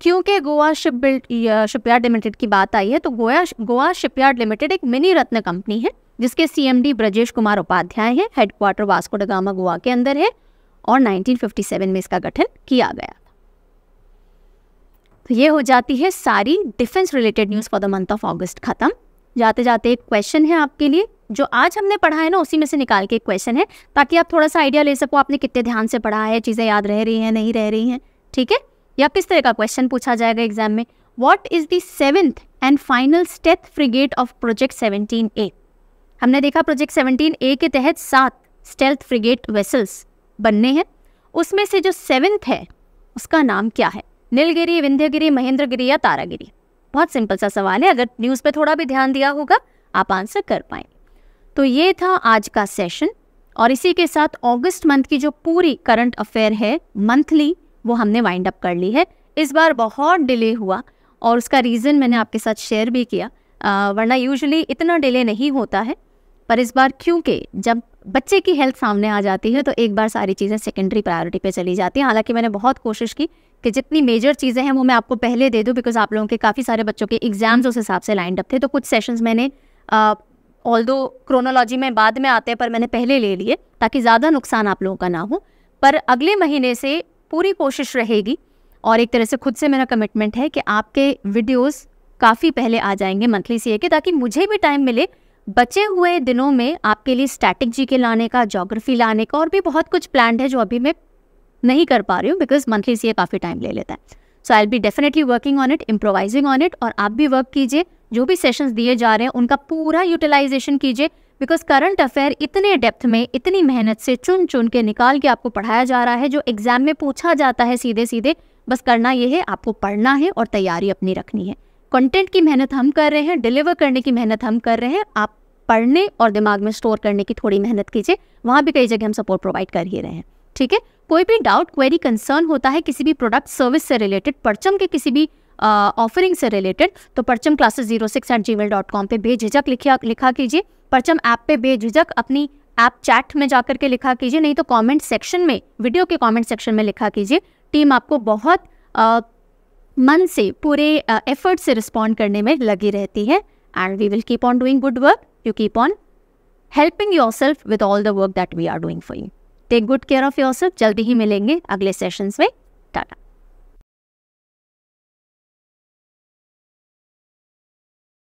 क्योंकि Goa ship build shipyard limited की बात आई है तो गोवा गोवा शिपयार्ड लिमिटेड एक मिनी रत्न कंपनी है जिसके सीएमडी ब्रजेश कुमार उपाध्याय हैं हेडक्वार्टर वास्को डगामा गोवा के अंदर है और 1957 में इसका गठन किया गया तो ये हो जाती है सारी defence related news for the month of August ख़त्म जाते जाते एक क्वेश्चन है आपके लिए जो आज हमने पढ़ा है ना उसी में से निकाल के एक क्वेश्चन है ताकि आप थोड़ा सा आइडिया ले सको आपने कितने ध्यान से पढ़ा है चीज़ें याद रह रही हैं नहीं रह रही हैं ठीक है या किस तरह का क्वेश्चन पूछा जाएगा एग्जाम में what is the seventh and final stealth frigate of project seventeen A हमने देखा प्रोजेक्ट सेवनटीन ए के तहत सात स्टेल्थ फ्रिगेट वेसल्स बनने हैं उसमें से जो सेवेंथ है उसका नाम क्या है नीलगिरी विंध्यगिरी महेंद्रगिरी या तारागिरी बहुत सिंपल सा सवाल है अगर न्यूज़ पे थोड़ा भी ध्यान दिया होगा आप आंसर कर पाएंगे तो ये था आज का सेशन और इसी के साथ अगस्त मंथ की जो पूरी करंट अफेयर है मंथली वो हमने वाइंड अप कर ली है इस बार बहुत डिले हुआ और उसका रीज़न मैंने आपके साथ शेयर भी किया आ, वरना यूजुअली इतना डिले नहीं होता है पर इस बार क्योंकि जब बच्चे की हेल्थ सामने आ जाती है तो एक बार सारी चीज़ें सेकेंडरी प्रायोरिटी पे चली जाती हैं हालांकि मैंने बहुत कोशिश की कि जितनी मेजर चीज़ें हैं वो मैं आपको पहले दे दूँ बिकॉज आप लोगों के काफ़ी सारे बच्चों के एग्ज़ाम्स उस हिसाब से लाइंड अप थे तो कुछ सेशंस मैंने ऑल दो क्रोनोलॉजी में बाद में आते हैं पर मैंने पहले ले लिए ताकि ज़्यादा नुकसान आप लोगों का ना हो पर अगले महीने से पूरी कोशिश रहेगी और एक तरह से खुद से मेरा कमिटमेंट है कि आपके वीडियोस काफ़ी पहले आ जाएंगे मंथली सी के ताकि मुझे भी टाइम मिले बचे हुए दिनों में आपके लिए स्टैटिक जी के लाने का जोग्राफी लाने का और भी बहुत कुछ प्लान है जो अभी मैं नहीं कर पा रही हूँ बिकॉज मंथली सी काफ़ी टाइम ले लेता है so I'll be definitely working on it improvising on it और आप भी वर्क कीजिए जो भी सेशंस दिए जा रहे हैं उनका पूरा यूटिलाइजेशन कीजिए बिकॉज करंट अफेयर इतने डेप्थ में इतनी मेहनत से चुन चुन के निकाल के आपको पढ़ाया जा रहा है जो एग्जाम में पूछा जाता है सीधे सीधे बस करना ये है आपको पढ़ना है और तैयारी अपनी रखनी है कंटेंट की मेहनत हम कर रहे हैं डिलीवर करने की मेहनत हम कर रहे हैं आप पढ़ने और दिमाग में स्टोर करने की थोड़ी मेहनत कीजिए वहाँ भी कई जगह हम सपोर्ट प्रोवाइड कर ही रहे हैं ठीक है कोई भी डाउट क्वेरी कंसर्न होता है किसी भी प्रोडक्ट सर्विस से रिलेटेड परचम के किसी भी ऑफरिंग uh, से रिलेटेड तो Parcham classes zero six eight Gmail dot com पर बेझिझक लिखा लिखा कीजिए परचम ऐप पे बेझिझक अपनी ऐप चैट में जाकर के लिखा कीजिए नहीं तो कमेंट सेक्शन में वीडियो के कमेंट सेक्शन में लिखा कीजिए टीम आपको बहुत आ, uh, मन से पूरे एफर्ट uh, से रिस्पॉन्ड करने में लगी रहती है and we will keep on doing good work you keep on helping yourself with all the work that we are doing for you take good care of yourself जल्दी ही मिलेंगे अगले sessions में टाटा